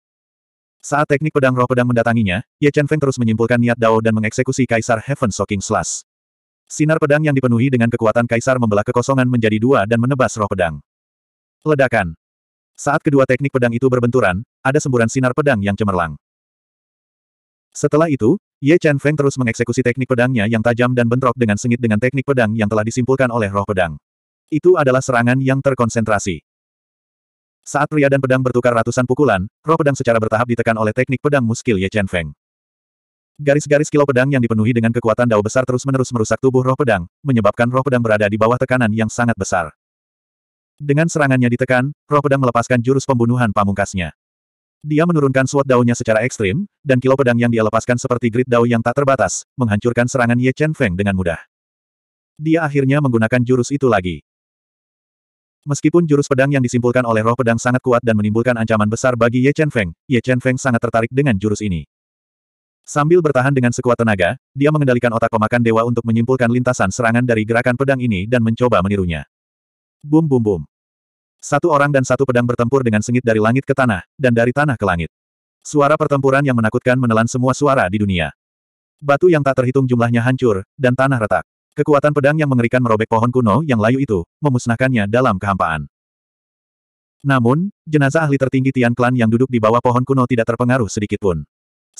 A: Saat teknik pedang roh pedang mendatanginya, Ye Chen Feng terus menyimpulkan niat Dao dan mengeksekusi Kaisar Heaven Shocking Slash. Sinar pedang yang dipenuhi dengan kekuatan Kaisar membelah kekosongan menjadi dua dan menebas roh pedang. Ledakan. Saat kedua teknik pedang itu berbenturan, ada semburan sinar pedang yang cemerlang. Setelah itu, Ye Chen Feng terus mengeksekusi teknik pedangnya yang tajam dan bentrok dengan sengit dengan teknik pedang yang telah disimpulkan oleh roh pedang. Itu adalah serangan yang terkonsentrasi. Saat pria dan pedang bertukar ratusan pukulan, roh pedang secara bertahap ditekan oleh teknik pedang muskil Ye Chen Feng. Garis-garis kilo pedang yang dipenuhi dengan kekuatan dao besar terus-menerus merusak tubuh roh pedang, menyebabkan roh pedang berada di bawah tekanan yang sangat besar. Dengan serangannya ditekan, roh pedang melepaskan jurus pembunuhan pamungkasnya. Dia menurunkan suat daunnya secara ekstrim, dan kilo pedang yang dia lepaskan seperti grid dao yang tak terbatas, menghancurkan serangan Ye Chen Feng dengan mudah. Dia akhirnya menggunakan jurus itu lagi. Meskipun jurus pedang yang disimpulkan oleh roh pedang sangat kuat dan menimbulkan ancaman besar bagi Ye Chen Feng, Ye Chen Feng sangat tertarik dengan jurus ini. Sambil bertahan dengan sekuat tenaga, dia mengendalikan otak pemakan dewa untuk menyimpulkan lintasan serangan dari gerakan pedang ini dan mencoba menirunya. Bum bum bum. Satu orang dan satu pedang bertempur dengan sengit dari langit ke tanah, dan dari tanah ke langit. Suara pertempuran yang menakutkan menelan semua suara di dunia. Batu yang tak terhitung jumlahnya hancur, dan tanah retak. Kekuatan pedang yang mengerikan merobek pohon kuno yang layu itu, memusnahkannya dalam kehampaan. Namun, jenazah ahli tertinggi Tian Clan yang duduk di bawah pohon kuno tidak terpengaruh sedikitpun.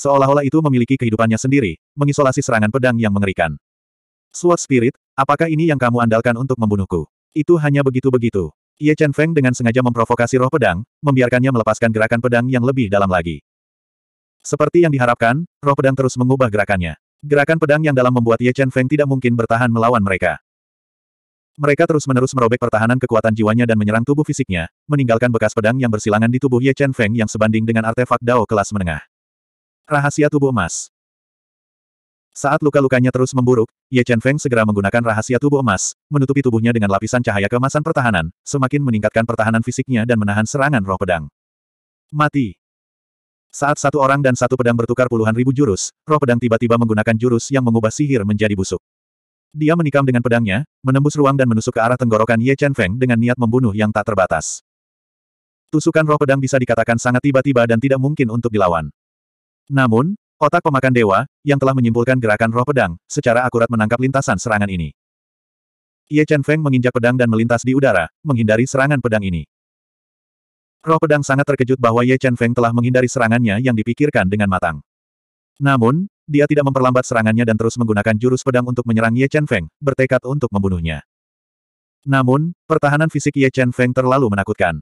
A: Seolah-olah itu memiliki kehidupannya sendiri, mengisolasi serangan pedang yang mengerikan. Sword Spirit, apakah ini yang kamu andalkan untuk membunuhku? Itu hanya begitu-begitu. Ye Chen Feng dengan sengaja memprovokasi roh pedang, membiarkannya melepaskan gerakan pedang yang lebih dalam lagi. Seperti yang diharapkan, roh pedang terus mengubah gerakannya. Gerakan pedang yang dalam membuat Ye Chen Feng tidak mungkin bertahan melawan mereka. Mereka terus-menerus merobek pertahanan kekuatan jiwanya dan menyerang tubuh fisiknya, meninggalkan bekas pedang yang bersilangan di tubuh Ye Chen Feng yang sebanding dengan artefak Dao kelas menengah. Rahasia tubuh emas Saat luka-lukanya terus memburuk, Ye Chen Feng segera menggunakan rahasia tubuh emas, menutupi tubuhnya dengan lapisan cahaya kemasan pertahanan, semakin meningkatkan pertahanan fisiknya dan menahan serangan roh pedang. Mati! Saat satu orang dan satu pedang bertukar puluhan ribu jurus, roh pedang tiba-tiba menggunakan jurus yang mengubah sihir menjadi busuk. Dia menikam dengan pedangnya, menembus ruang dan menusuk ke arah tenggorokan Ye Chen Feng dengan niat membunuh yang tak terbatas. Tusukan roh pedang bisa dikatakan sangat tiba-tiba dan tidak mungkin untuk dilawan. Namun, otak pemakan dewa, yang telah menyimpulkan gerakan roh pedang, secara akurat menangkap lintasan serangan ini. Ye Chen Feng menginjak pedang dan melintas di udara, menghindari serangan pedang ini. Roh pedang sangat terkejut bahwa Ye Chen Feng telah menghindari serangannya yang dipikirkan dengan matang. Namun, dia tidak memperlambat serangannya dan terus menggunakan jurus pedang untuk menyerang Ye Chen Feng, bertekad untuk membunuhnya. Namun, pertahanan fisik Ye Chen Feng terlalu menakutkan.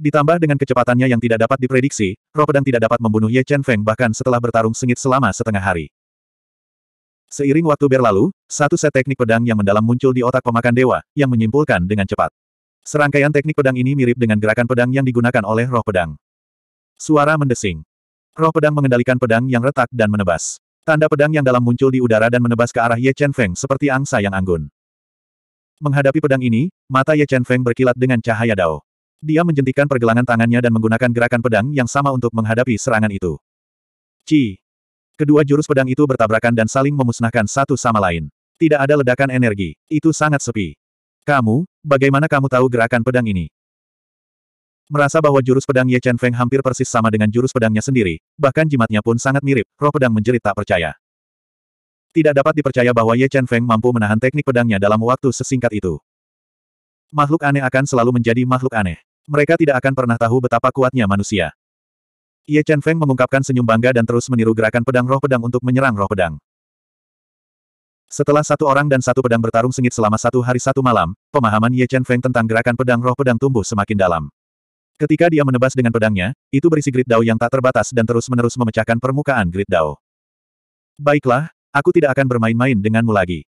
A: Ditambah dengan kecepatannya yang tidak dapat diprediksi, roh pedang tidak dapat membunuh Ye Chen Feng bahkan setelah bertarung sengit selama setengah hari. Seiring waktu berlalu, satu set teknik pedang yang mendalam muncul di otak pemakan dewa, yang menyimpulkan dengan cepat. Serangkaian teknik pedang ini mirip dengan gerakan pedang yang digunakan oleh roh pedang. Suara mendesing. Roh pedang mengendalikan pedang yang retak dan menebas. Tanda pedang yang dalam muncul di udara dan menebas ke arah Ye Chen Feng seperti angsa yang anggun. Menghadapi pedang ini, mata Ye Chen Feng berkilat dengan cahaya dao. Dia menjentikan pergelangan tangannya dan menggunakan gerakan pedang yang sama untuk menghadapi serangan itu. Ci. Kedua jurus pedang itu bertabrakan dan saling memusnahkan satu sama lain. Tidak ada ledakan energi. Itu sangat sepi. Kamu, bagaimana kamu tahu gerakan pedang ini? Merasa bahwa jurus pedang Ye Chen Feng hampir persis sama dengan jurus pedangnya sendiri, bahkan jimatnya pun sangat mirip, roh pedang menjerit tak percaya. Tidak dapat dipercaya bahwa Ye Chen Feng mampu menahan teknik pedangnya dalam waktu sesingkat itu. Makhluk aneh akan selalu menjadi makhluk aneh. Mereka tidak akan pernah tahu betapa kuatnya manusia. Ye Chen Feng mengungkapkan senyum bangga dan terus meniru gerakan pedang roh pedang untuk menyerang roh pedang. Setelah satu orang dan satu pedang bertarung sengit selama satu hari satu malam, pemahaman Ye Chen Feng tentang gerakan pedang roh pedang tumbuh semakin dalam. Ketika dia menebas dengan pedangnya, itu berisi grid dao yang tak terbatas dan terus-menerus memecahkan permukaan grid dao. Baiklah, aku tidak akan bermain-main denganmu lagi.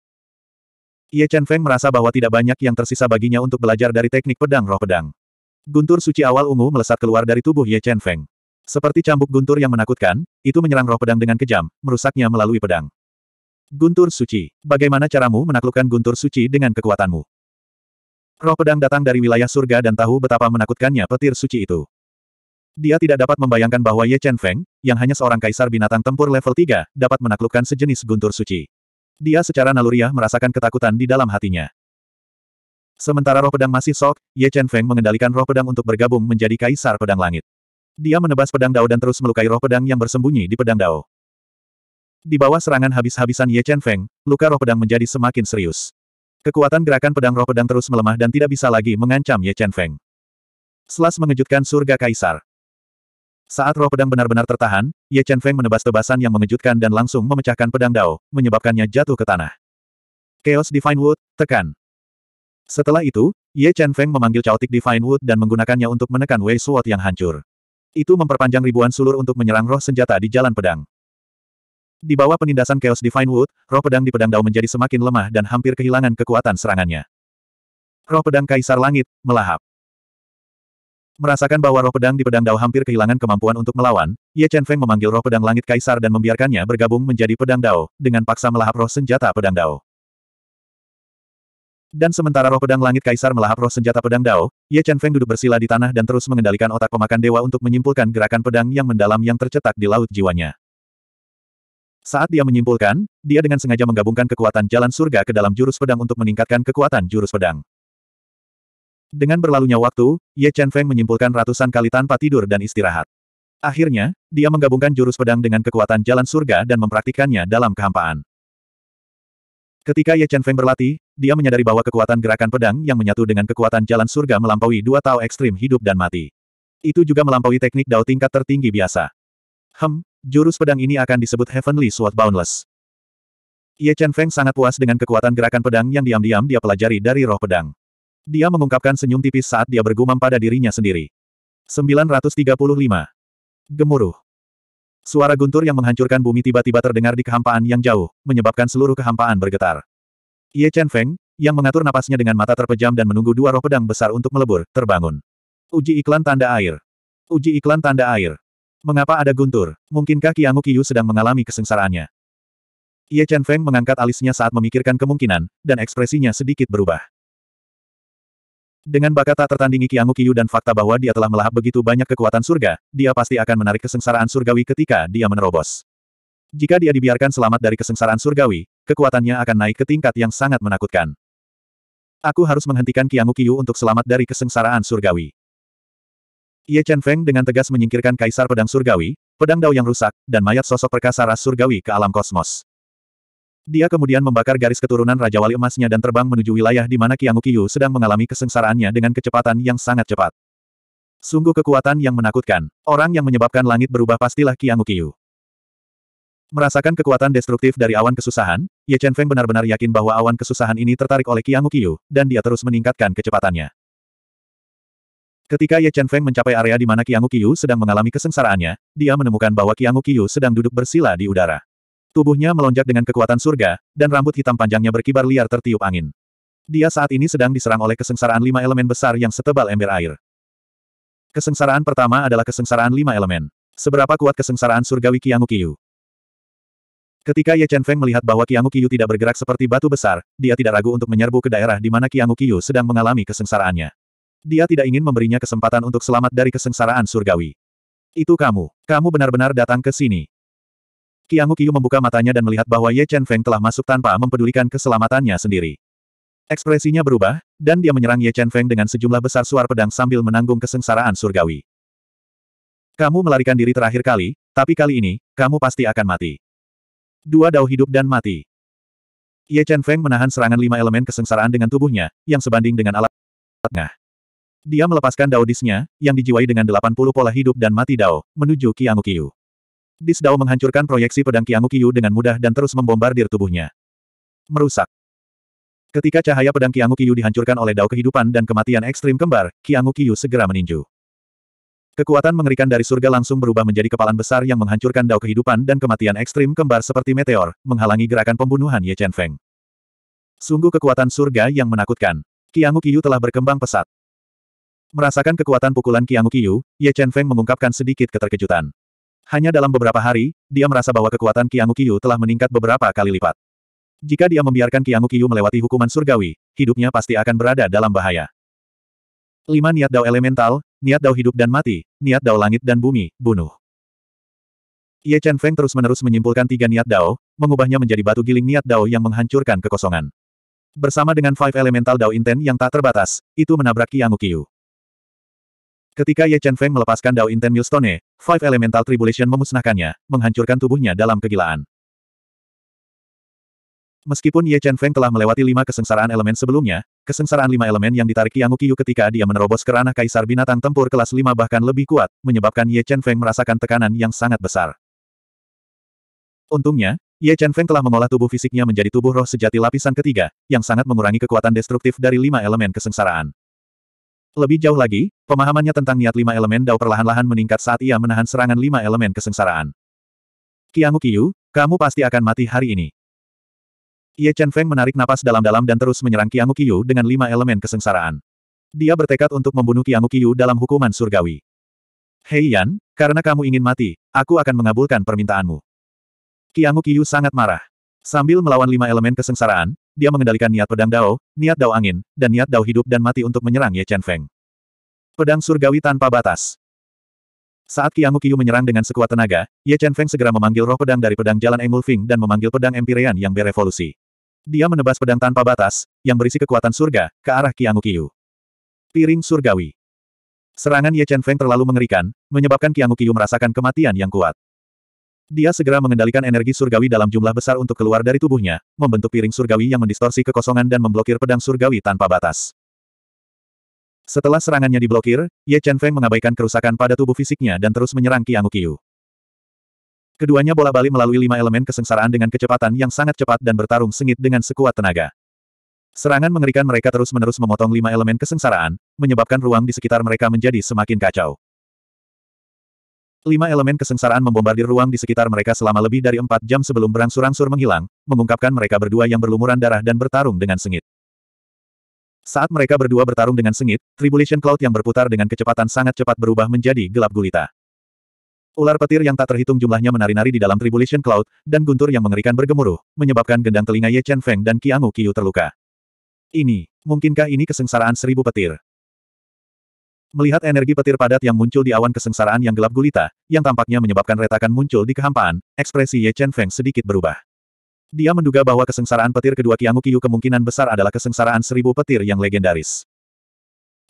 A: Ye Chen Feng merasa bahwa tidak banyak yang tersisa baginya untuk belajar dari teknik pedang roh pedang. Guntur suci awal ungu melesat keluar dari tubuh Ye Chen Feng. Seperti cambuk guntur yang menakutkan, itu menyerang roh pedang dengan kejam, merusaknya melalui pedang. Guntur Suci. Bagaimana caramu menaklukkan Guntur Suci dengan kekuatanmu? Roh pedang datang dari wilayah surga dan tahu betapa menakutkannya petir suci itu. Dia tidak dapat membayangkan bahwa Ye Chen Feng, yang hanya seorang kaisar binatang tempur level 3, dapat menaklukkan sejenis guntur suci. Dia secara naluriah merasakan ketakutan di dalam hatinya. Sementara roh pedang masih sok, Ye Chen Feng mengendalikan roh pedang untuk bergabung menjadi kaisar pedang langit. Dia menebas pedang Dao dan terus melukai roh pedang yang bersembunyi di pedang Dao. Di bawah serangan habis-habisan Ye Chen Feng, luka roh pedang menjadi semakin serius. Kekuatan gerakan pedang roh pedang terus melemah dan tidak bisa lagi mengancam Ye Chen Feng. Selas mengejutkan surga kaisar. Saat roh pedang benar-benar tertahan, Ye Chen Feng menebas tebasan yang mengejutkan dan langsung memecahkan pedang Dao, menyebabkannya jatuh ke tanah. Chaos Divine Wood, tekan. Setelah itu, Ye Chen Feng memanggil Chaotic Divine Wood dan menggunakannya untuk menekan Wei Suot yang hancur. Itu memperpanjang ribuan sulur untuk menyerang roh senjata di jalan pedang. Di bawah penindasan Chaos Divine Wood, roh pedang di pedang Dao menjadi semakin lemah dan hampir kehilangan kekuatan serangannya. Roh pedang Kaisar Langit, melahap. Merasakan bahwa roh pedang di pedang Dao hampir kehilangan kemampuan untuk melawan, Ye Chen Feng memanggil roh pedang Langit Kaisar dan membiarkannya bergabung menjadi pedang Dao, dengan paksa melahap roh senjata pedang Dao. Dan sementara roh pedang Langit Kaisar melahap roh senjata pedang Dao, Ye Chen Feng duduk bersila di tanah dan terus mengendalikan otak pemakan dewa untuk menyimpulkan gerakan pedang yang mendalam yang tercetak di laut jiwanya. Saat dia menyimpulkan, dia dengan sengaja menggabungkan kekuatan jalan surga ke dalam jurus pedang untuk meningkatkan kekuatan jurus pedang. Dengan berlalunya waktu, Ye Chen Feng menyimpulkan ratusan kali tanpa tidur dan istirahat. Akhirnya, dia menggabungkan jurus pedang dengan kekuatan jalan surga dan mempraktikkannya dalam kehampaan. Ketika Ye Chen Feng berlatih, dia menyadari bahwa kekuatan gerakan pedang yang menyatu dengan kekuatan jalan surga melampaui dua tao ekstrim hidup dan mati. Itu juga melampaui teknik dao tingkat tertinggi biasa. Hem, jurus pedang ini akan disebut Heavenly Sword Boundless. Ye Chen Feng sangat puas dengan kekuatan gerakan pedang yang diam-diam dia pelajari dari roh pedang. Dia mengungkapkan senyum tipis saat dia bergumam pada dirinya sendiri. 935. Gemuruh. Suara guntur yang menghancurkan bumi tiba-tiba terdengar di kehampaan yang jauh, menyebabkan seluruh kehampaan bergetar. Ye Chen Feng, yang mengatur napasnya dengan mata terpejam dan menunggu dua roh pedang besar untuk melebur, terbangun. Uji iklan tanda air. Uji iklan tanda air. Mengapa ada guntur? Mungkinkah Qianggu Qiyu sedang mengalami kesengsaraannya? Ye Chen Feng mengangkat alisnya saat memikirkan kemungkinan, dan ekspresinya sedikit berubah. Dengan bakat tak tertandingi Qianggu Qiyu dan fakta bahwa dia telah melahap begitu banyak kekuatan surga, dia pasti akan menarik kesengsaraan surgawi ketika dia menerobos. Jika dia dibiarkan selamat dari kesengsaraan surgawi, kekuatannya akan naik ke tingkat yang sangat menakutkan. Aku harus menghentikan Qianggu Qiyu untuk selamat dari kesengsaraan surgawi. Ye Chen Feng dengan tegas menyingkirkan Kaisar Pedang Surgawi, pedang Dao yang rusak, dan mayat sosok perkasa ras surgawi ke alam kosmos. Dia kemudian membakar garis keturunan Raja Wali emasnya dan terbang menuju wilayah di mana Qiang Qiyu sedang mengalami kesengsaraannya dengan kecepatan yang sangat cepat. Sungguh kekuatan yang menakutkan. Orang yang menyebabkan langit berubah pastilah Qiang Qiyu. Merasakan kekuatan destruktif dari awan kesusahan, Ye Chen Feng benar-benar yakin bahwa awan kesusahan ini tertarik oleh Qiang Qiyu, dan dia terus meningkatkan kecepatannya. Ketika Ye Chen Feng mencapai area di mana Qiangu Qiyu sedang mengalami kesengsaraannya, dia menemukan bahwa Qiangu Qiyu sedang duduk bersila di udara. Tubuhnya melonjak dengan kekuatan surga, dan rambut hitam panjangnya berkibar liar tertiup angin. Dia saat ini sedang diserang oleh kesengsaraan lima elemen besar yang setebal ember air. Kesengsaraan pertama adalah kesengsaraan lima elemen. Seberapa kuat kesengsaraan surgawi Qiangu Qiyu? Ketika Ye Chen Feng melihat bahwa Qiangu Qiyu tidak bergerak seperti batu besar, dia tidak ragu untuk menyerbu ke daerah di mana Qiangu Qiyu sedang mengalami kesengsaraannya. Dia tidak ingin memberinya kesempatan untuk selamat dari kesengsaraan surgawi. Itu kamu. Kamu benar-benar datang ke sini. Kiangu Kiyu membuka matanya dan melihat bahwa Ye Chen Feng telah masuk tanpa mempedulikan keselamatannya sendiri. Ekspresinya berubah, dan dia menyerang Ye Chen Feng dengan sejumlah besar suar pedang sambil menanggung kesengsaraan surgawi. Kamu melarikan diri terakhir kali, tapi kali ini, kamu pasti akan mati. Dua dao hidup dan mati. Ye Chen Feng menahan serangan lima elemen kesengsaraan dengan tubuhnya, yang sebanding dengan alat tengah. Dia melepaskan Dao Disnya, yang dijiwai dengan 80 pola hidup dan mati Dao, menuju Kiyu. Dis Dao menghancurkan proyeksi pedang Kiyu dengan mudah dan terus membombardir tubuhnya. Merusak. Ketika cahaya pedang Kiyu dihancurkan oleh Dao kehidupan dan kematian ekstrim kembar, Kiyu segera meninju. Kekuatan mengerikan dari surga langsung berubah menjadi kepalan besar yang menghancurkan Dao kehidupan dan kematian ekstrim kembar seperti meteor, menghalangi gerakan pembunuhan Ye Chen Feng. Sungguh kekuatan surga yang menakutkan. Kiyu telah berkembang pesat. Merasakan kekuatan pukulan Qiang Qiyu, Ye Chen Feng mengungkapkan sedikit keterkejutan. Hanya dalam beberapa hari, dia merasa bahwa kekuatan Qiang Qiyu telah meningkat beberapa kali lipat. Jika dia membiarkan Qiang Qiyu melewati hukuman surgawi, hidupnya pasti akan berada dalam bahaya. Lima niat dao elemental, niat dao hidup dan mati, niat dao langit dan bumi, bunuh. Ye Chen Feng terus-menerus menyimpulkan tiga niat dao, mengubahnya menjadi batu giling niat dao yang menghancurkan kekosongan. Bersama dengan Five Elemental Dao Inten yang tak terbatas, itu menabrak Qiang Qiyu. Ketika Ye Chen Feng melepaskan Dao Inten Stone, Five Elemental Tribulation memusnahkannya, menghancurkan tubuhnya dalam kegilaan. Meskipun Ye Chen Feng telah melewati lima kesengsaraan elemen sebelumnya, kesengsaraan lima elemen yang ditarik Yang Ukiyu ketika dia menerobos ke ranah kaisar binatang tempur kelas lima bahkan lebih kuat, menyebabkan Ye Chen Feng merasakan tekanan yang sangat besar. Untungnya, Ye Chen Feng telah mengolah tubuh fisiknya menjadi tubuh roh sejati lapisan ketiga, yang sangat mengurangi kekuatan destruktif dari lima elemen kesengsaraan. Lebih jauh lagi, pemahamannya tentang niat lima elemen Dao perlahan-lahan meningkat saat ia menahan serangan lima elemen kesengsaraan. Kiangu Kiyu, kamu pasti akan mati hari ini. Ye Chen Feng menarik napas dalam-dalam dan terus menyerang Kiangu Kiyu dengan lima elemen kesengsaraan. Dia bertekad untuk membunuh Kiangu Kiyu dalam hukuman surgawi. Hei Yan, karena kamu ingin mati, aku akan mengabulkan permintaanmu. Kiangu Kiyu sangat marah. Sambil melawan lima elemen kesengsaraan, dia mengendalikan niat pedang Dao, niat Dao angin, dan niat Dao hidup dan mati untuk menyerang Ye Chen Feng. Pedang surgawi tanpa batas. Saat Qiang Qiu menyerang dengan sekuat tenaga, Ye Chen Feng segera memanggil roh pedang dari pedang jalan Fing dan memanggil pedang Empyrean yang berevolusi. Dia menebas pedang tanpa batas, yang berisi kekuatan surga, ke arah Qiang Qiu. Piring surgawi. Serangan Ye Chen Feng terlalu mengerikan, menyebabkan Qiang Qiu merasakan kematian yang kuat. Dia segera mengendalikan energi surgawi dalam jumlah besar untuk keluar dari tubuhnya, membentuk piring surgawi yang mendistorsi kekosongan dan memblokir pedang surgawi tanpa batas. Setelah serangannya diblokir, Ye Chen Feng mengabaikan kerusakan pada tubuh fisiknya dan terus menyerang Qiang Qiu. Keduanya bola-balik melalui lima elemen kesengsaraan dengan kecepatan yang sangat cepat dan bertarung sengit dengan sekuat tenaga. Serangan mengerikan mereka terus-menerus memotong lima elemen kesengsaraan, menyebabkan ruang di sekitar mereka menjadi semakin kacau. Lima elemen kesengsaraan membombardir ruang di sekitar mereka selama lebih dari empat jam sebelum berangsur-angsur menghilang, mengungkapkan mereka berdua yang berlumuran darah dan bertarung dengan sengit. Saat mereka berdua bertarung dengan sengit, Tribulation Cloud yang berputar dengan kecepatan sangat cepat berubah menjadi gelap gulita. Ular petir yang tak terhitung jumlahnya menari-nari di dalam Tribulation Cloud, dan guntur yang mengerikan bergemuruh, menyebabkan gendang telinga Ye Chen Feng dan Qiangu Qiu terluka. Ini, mungkinkah ini kesengsaraan seribu petir? Melihat energi petir padat yang muncul di awan kesengsaraan yang gelap gulita, yang tampaknya menyebabkan retakan muncul di kehampaan, ekspresi Ye Chen Feng sedikit berubah. Dia menduga bahwa kesengsaraan petir kedua Qianggu Qiu kemungkinan besar adalah kesengsaraan seribu petir yang legendaris.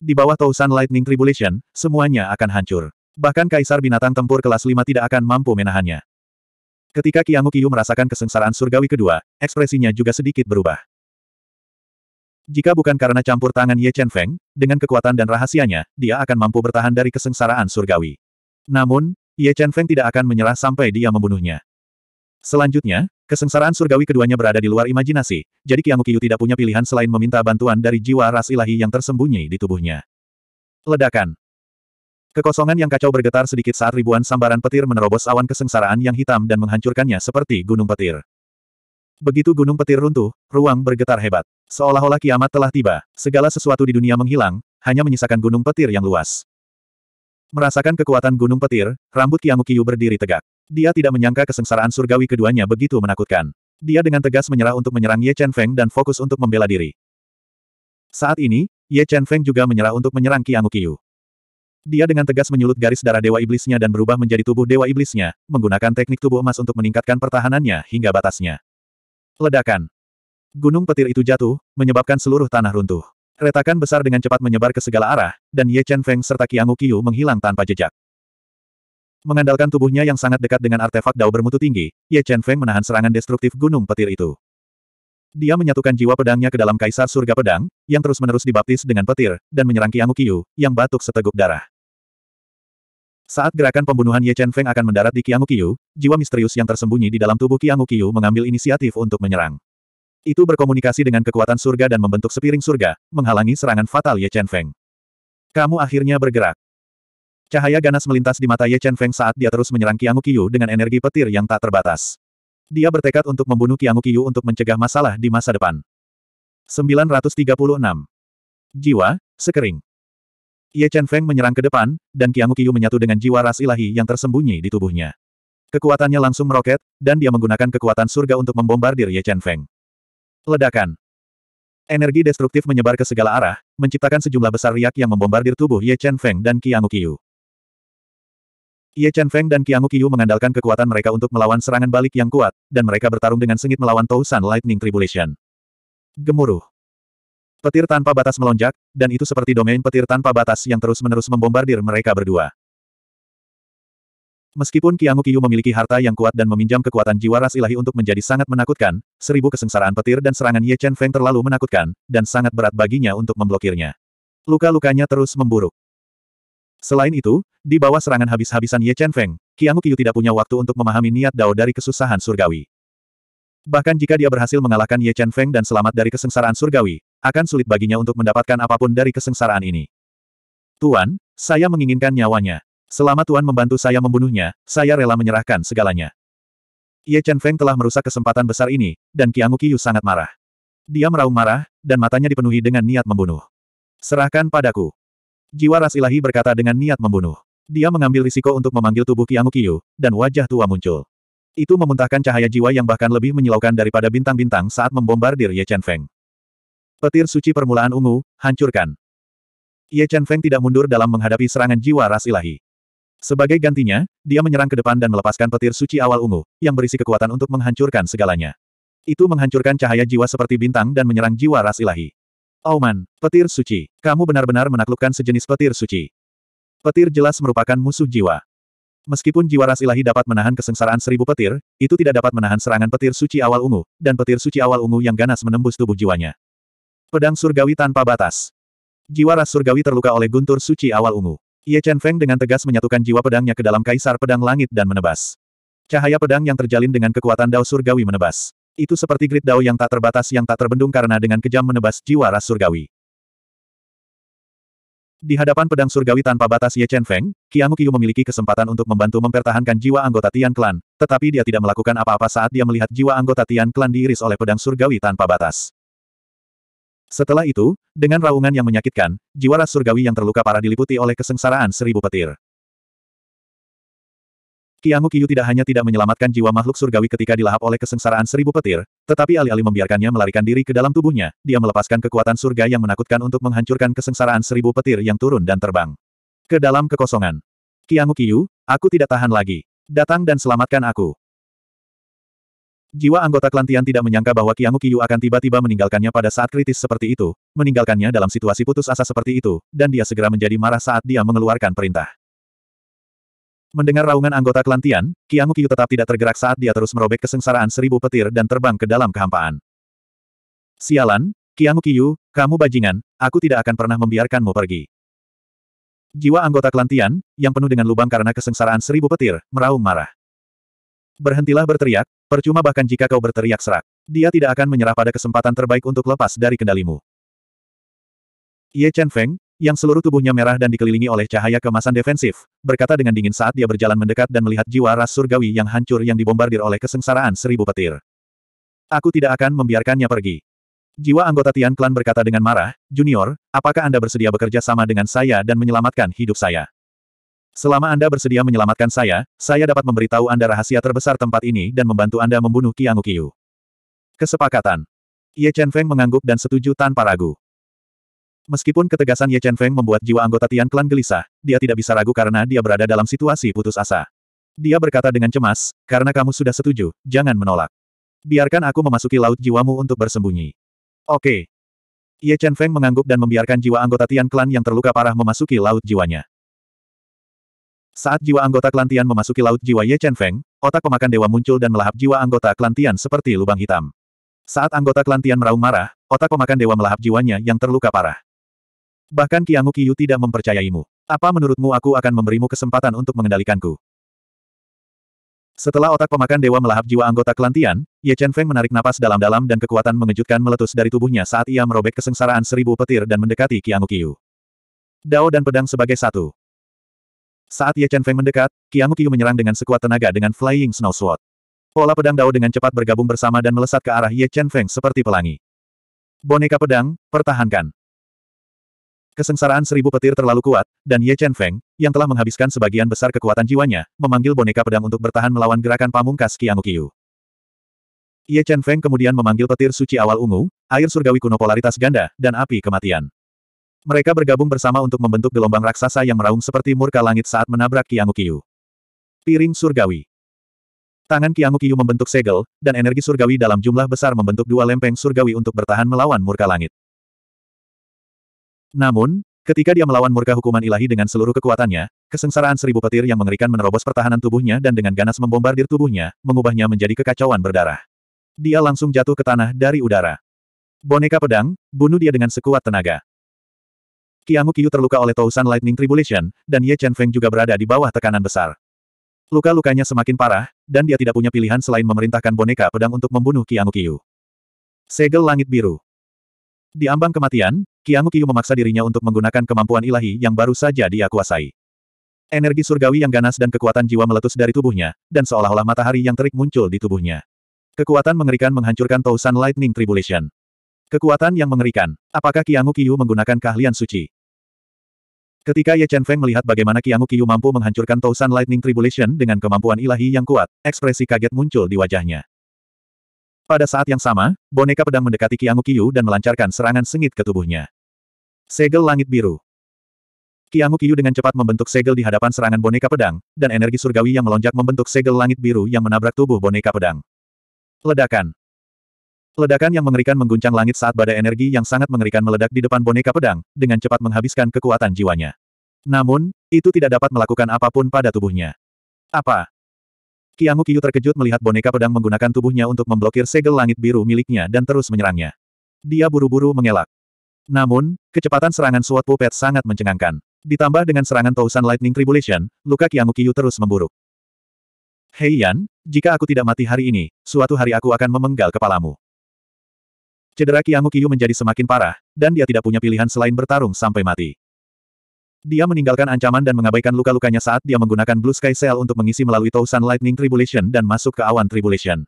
A: Di bawah Tousan Lightning Tribulation, semuanya akan hancur. Bahkan kaisar binatang tempur kelas 5 tidak akan mampu menahannya. Ketika Qianggu Qiu merasakan kesengsaraan surgawi kedua, ekspresinya juga sedikit berubah. Jika bukan karena campur tangan Ye Chen Feng, dengan kekuatan dan rahasianya, dia akan mampu bertahan dari kesengsaraan surgawi. Namun, Ye Chen Feng tidak akan menyerah sampai dia membunuhnya. Selanjutnya, kesengsaraan surgawi keduanya berada di luar imajinasi, jadi Qiang Qiyu tidak punya pilihan selain meminta bantuan dari jiwa ras ilahi yang tersembunyi di tubuhnya. Ledakan Kekosongan yang kacau bergetar sedikit saat ribuan sambaran petir menerobos awan kesengsaraan yang hitam dan menghancurkannya seperti gunung petir. Begitu gunung petir runtuh, ruang bergetar hebat. Seolah-olah kiamat telah tiba, segala sesuatu di dunia menghilang, hanya menyisakan gunung petir yang luas. Merasakan kekuatan gunung petir, rambut Kiyu berdiri tegak. Dia tidak menyangka kesengsaraan surgawi keduanya begitu menakutkan. Dia dengan tegas menyerah untuk menyerang Ye Chen Feng dan fokus untuk membela diri. Saat ini, Ye Chen Feng juga menyerah untuk menyerang Kiyu. Dia dengan tegas menyulut garis darah dewa iblisnya dan berubah menjadi tubuh dewa iblisnya, menggunakan teknik tubuh emas untuk meningkatkan pertahanannya hingga batasnya. Ledakan. Gunung petir itu jatuh, menyebabkan seluruh tanah runtuh. Retakan besar dengan cepat menyebar ke segala arah, dan Ye Chen Feng serta Qiang Qiu menghilang tanpa jejak. Mengandalkan tubuhnya yang sangat dekat dengan artefak dao bermutu tinggi, Ye Chen Feng menahan serangan destruktif gunung petir itu. Dia menyatukan jiwa pedangnya ke dalam kaisar surga pedang, yang terus-menerus dibaptis dengan petir, dan menyerang Qiang Qiu, yang batuk seteguk darah. Saat gerakan pembunuhan Ye Chen Feng akan mendarat di Qiangqiu, jiwa misterius yang tersembunyi di dalam tubuh Qiangqiu mengambil inisiatif untuk menyerang. Itu berkomunikasi dengan kekuatan surga dan membentuk sepiring surga, menghalangi serangan fatal Ye Chen Feng. Kamu akhirnya bergerak. Cahaya ganas melintas di mata Ye Chen Feng saat dia terus menyerang Qiangqiu dengan energi petir yang tak terbatas. Dia bertekad untuk membunuh Qiangqiu untuk mencegah masalah di masa depan. 936. Jiwa, sekering. Ye Chen Feng menyerang ke depan, dan Qiang Qiu menyatu dengan jiwa ras ilahi yang tersembunyi di tubuhnya. Kekuatannya langsung meroket, dan dia menggunakan kekuatan surga untuk membombardir Ye Chen Feng. Ledakan. Energi destruktif menyebar ke segala arah, menciptakan sejumlah besar riak yang membombardir tubuh Ye Chen Feng dan Qiang Qiu. Ye Chen Feng dan Qiang Qiu mengandalkan kekuatan mereka untuk melawan serangan balik yang kuat, dan mereka bertarung dengan sengit melawan Tou Sun Lightning Tribulation. Gemuruh. Petir tanpa batas melonjak, dan itu seperti domain petir tanpa batas yang terus-menerus membombardir mereka berdua. Meskipun Kiangu Kiyu memiliki harta yang kuat dan meminjam kekuatan jiwa ras ilahi untuk menjadi sangat menakutkan, seribu kesengsaraan petir dan serangan Ye Chen Feng terlalu menakutkan, dan sangat berat baginya untuk memblokirnya. Luka-lukanya terus memburuk. Selain itu, di bawah serangan habis-habisan Ye Chen Feng, Kiangu Kiyu tidak punya waktu untuk memahami niat Dao dari kesusahan surgawi. Bahkan jika dia berhasil mengalahkan Ye Chen Feng dan selamat dari kesengsaraan surgawi, akan sulit baginya untuk mendapatkan apapun dari kesengsaraan ini. Tuan, saya menginginkan nyawanya. Selama Tuan membantu saya membunuhnya, saya rela menyerahkan segalanya. Ye Chen Feng telah merusak kesempatan besar ini, dan Qianggu Qiyu sangat marah. Dia meraung marah, dan matanya dipenuhi dengan niat membunuh. Serahkan padaku. Jiwa ras ilahi berkata dengan niat membunuh. Dia mengambil risiko untuk memanggil tubuh Qianggu Qiyu, dan wajah tua muncul. Itu memuntahkan cahaya jiwa yang bahkan lebih menyilaukan daripada bintang-bintang saat membombardir Ye Chen Feng. Petir suci permulaan ungu, hancurkan. Ye Chen Feng tidak mundur dalam menghadapi serangan jiwa ras ilahi. Sebagai gantinya, dia menyerang ke depan dan melepaskan petir suci awal ungu, yang berisi kekuatan untuk menghancurkan segalanya. Itu menghancurkan cahaya jiwa seperti bintang dan menyerang jiwa ras ilahi. Auman, petir suci, kamu benar-benar menaklukkan sejenis petir suci. Petir jelas merupakan musuh jiwa. Meskipun jiwa ras ilahi dapat menahan kesengsaraan seribu petir, itu tidak dapat menahan serangan petir suci awal ungu, dan petir suci awal ungu yang ganas menembus tubuh jiwanya. Pedang surgawi tanpa batas. Jiwa ras surgawi terluka oleh guntur suci awal ungu. Ye Chen Feng dengan tegas menyatukan jiwa pedangnya ke dalam kaisar pedang langit dan menebas. Cahaya pedang yang terjalin dengan kekuatan dao surgawi menebas. Itu seperti grid dao yang tak terbatas yang tak terbendung karena dengan kejam menebas jiwa ras surgawi. Di hadapan pedang surgawi tanpa batas Ye Chen Feng, Qianggu Qiu memiliki kesempatan untuk membantu mempertahankan jiwa anggota Tian Clan, tetapi dia tidak melakukan apa-apa saat dia melihat jiwa anggota Tian Clan diiris oleh pedang surgawi tanpa batas. Setelah itu, dengan raungan yang menyakitkan, jiwa ras surgawi yang terluka parah diliputi oleh kesengsaraan seribu petir. Kiangu Kiyu tidak hanya tidak menyelamatkan jiwa makhluk surgawi ketika dilahap oleh kesengsaraan seribu petir, tetapi alih-alih membiarkannya melarikan diri ke dalam tubuhnya, dia melepaskan kekuatan surga yang menakutkan untuk menghancurkan kesengsaraan seribu petir yang turun dan terbang. Ke dalam kekosongan. Kiangu Kiyu, aku tidak tahan lagi. Datang dan selamatkan aku. Jiwa anggota klan Tian tidak menyangka bahwa Qiang Qiyu akan tiba-tiba meninggalkannya pada saat kritis seperti itu, meninggalkannya dalam situasi putus asa seperti itu, dan dia segera menjadi marah saat dia mengeluarkan perintah. Mendengar raungan anggota klan Tian, Qiang Qiyu tetap tidak tergerak saat dia terus merobek kesengsaraan seribu petir dan terbang ke dalam kehampaan. Sialan, Qiang Qiyu, kamu bajingan, aku tidak akan pernah membiarkanmu pergi. Jiwa anggota klan Tian, yang penuh dengan lubang karena kesengsaraan seribu petir, meraung marah. Berhentilah berteriak, percuma bahkan jika kau berteriak serak. Dia tidak akan menyerah pada kesempatan terbaik untuk lepas dari kendalimu. Ye Chen Feng, yang seluruh tubuhnya merah dan dikelilingi oleh cahaya kemasan defensif, berkata dengan dingin saat dia berjalan mendekat dan melihat jiwa ras surgawi yang hancur yang dibombardir oleh kesengsaraan seribu petir. Aku tidak akan membiarkannya pergi. Jiwa anggota Tian Klan berkata dengan marah, Junior, apakah Anda bersedia bekerja sama dengan saya dan menyelamatkan hidup saya? Selama Anda bersedia menyelamatkan saya, saya dapat memberitahu Anda rahasia terbesar tempat ini dan membantu Anda membunuh Qiang Qiu. Kesepakatan. Ye Chen Feng mengangguk dan setuju tanpa ragu. Meskipun ketegasan Ye Chen Feng membuat jiwa anggota Tian Klan gelisah, dia tidak bisa ragu karena dia berada dalam situasi putus asa. Dia berkata dengan cemas, karena kamu sudah setuju, jangan menolak. Biarkan aku memasuki laut jiwamu untuk bersembunyi. Oke. Ye Chen Feng mengangguk dan membiarkan jiwa anggota Tian Klan yang terluka parah memasuki laut jiwanya. Saat jiwa anggota klan memasuki laut jiwa Ye Chen Feng, otak pemakan dewa muncul dan melahap jiwa anggota klan seperti lubang hitam. Saat anggota klan Tian meraung marah, otak pemakan dewa melahap jiwanya yang terluka parah. Bahkan Kiangu Qiyu tidak mempercayaimu. Apa menurutmu aku akan memberimu kesempatan untuk mengendalikanku? Setelah otak pemakan dewa melahap jiwa anggota klan Ye Chen Feng menarik napas dalam-dalam dan kekuatan mengejutkan meletus dari tubuhnya saat ia merobek kesengsaraan seribu petir dan mendekati Kiangu Qiyu. Dao dan pedang sebagai satu. Saat Ye Chen Feng mendekat, Qiang Qiu menyerang dengan sekuat tenaga dengan Flying Snow Sword. Pola pedang Dao dengan cepat bergabung bersama dan melesat ke arah Ye Chen Feng seperti pelangi. Boneka pedang, pertahankan. Kesengsaraan seribu petir terlalu kuat, dan Ye Chen Feng, yang telah menghabiskan sebagian besar kekuatan jiwanya, memanggil boneka pedang untuk bertahan melawan gerakan pamungkas Qiang Qiu. Ye Chen Feng kemudian memanggil petir suci awal ungu, air surgawi kuno polaritas ganda, dan api kematian. Mereka bergabung bersama untuk membentuk gelombang raksasa yang meraung seperti murka langit saat menabrak Kiyu. Piring surgawi. Tangan Kiyu membentuk segel, dan energi surgawi dalam jumlah besar membentuk dua lempeng surgawi untuk bertahan melawan murka langit. Namun, ketika dia melawan murka hukuman ilahi dengan seluruh kekuatannya, kesengsaraan seribu petir yang mengerikan menerobos pertahanan tubuhnya dan dengan ganas membombardir tubuhnya, mengubahnya menjadi kekacauan berdarah. Dia langsung jatuh ke tanah dari udara. Boneka pedang, bunuh dia dengan sekuat tenaga. Qianghu Qiyu terluka oleh Tousan Lightning Tribulation, dan Ye Chen Feng juga berada di bawah tekanan besar. Luka-lukanya semakin parah, dan dia tidak punya pilihan selain memerintahkan boneka pedang untuk membunuh Qianghu Qiyu. Segel Langit Biru Di ambang kematian, Qianghu Qiyu memaksa dirinya untuk menggunakan kemampuan ilahi yang baru saja dia kuasai. Energi surgawi yang ganas dan kekuatan jiwa meletus dari tubuhnya, dan seolah-olah matahari yang terik muncul di tubuhnya. Kekuatan mengerikan menghancurkan Tousan Lightning Tribulation. Kekuatan yang mengerikan. Apakah Qianghu Qiyu menggunakan keahlian suci? Ketika Ye Chen Feng melihat bagaimana Qianggu Qiyu mampu menghancurkan Tousan Lightning Tribulation dengan kemampuan ilahi yang kuat, ekspresi kaget muncul di wajahnya. Pada saat yang sama, boneka pedang mendekati Qianggu Qiyu dan melancarkan serangan sengit ke tubuhnya. Segel Langit Biru Qianggu Qiyu dengan cepat membentuk segel di hadapan serangan boneka pedang, dan energi surgawi yang melonjak membentuk segel langit biru yang menabrak tubuh boneka pedang. Ledakan Ledakan yang mengerikan mengguncang langit saat badai energi yang sangat mengerikan meledak di depan boneka pedang, dengan cepat menghabiskan kekuatan jiwanya. Namun, itu tidak dapat melakukan apapun pada tubuhnya. Apa? Kiangu Kiyu terkejut melihat boneka pedang menggunakan tubuhnya untuk memblokir segel langit biru miliknya dan terus menyerangnya. Dia buru-buru mengelak. Namun, kecepatan serangan suatu pupet sangat mencengangkan. Ditambah dengan serangan Tousan Lightning Tribulation, luka Kiangu Kiyu terus memburuk. Hei Yan, jika aku tidak mati hari ini, suatu hari aku akan memenggal kepalamu. Cedera Kiamu Kiyu menjadi semakin parah, dan dia tidak punya pilihan selain bertarung sampai mati. Dia meninggalkan ancaman dan mengabaikan luka-lukanya saat dia menggunakan Blue Sky Cell untuk mengisi melalui Tousan Lightning Tribulation dan masuk ke awan Tribulation.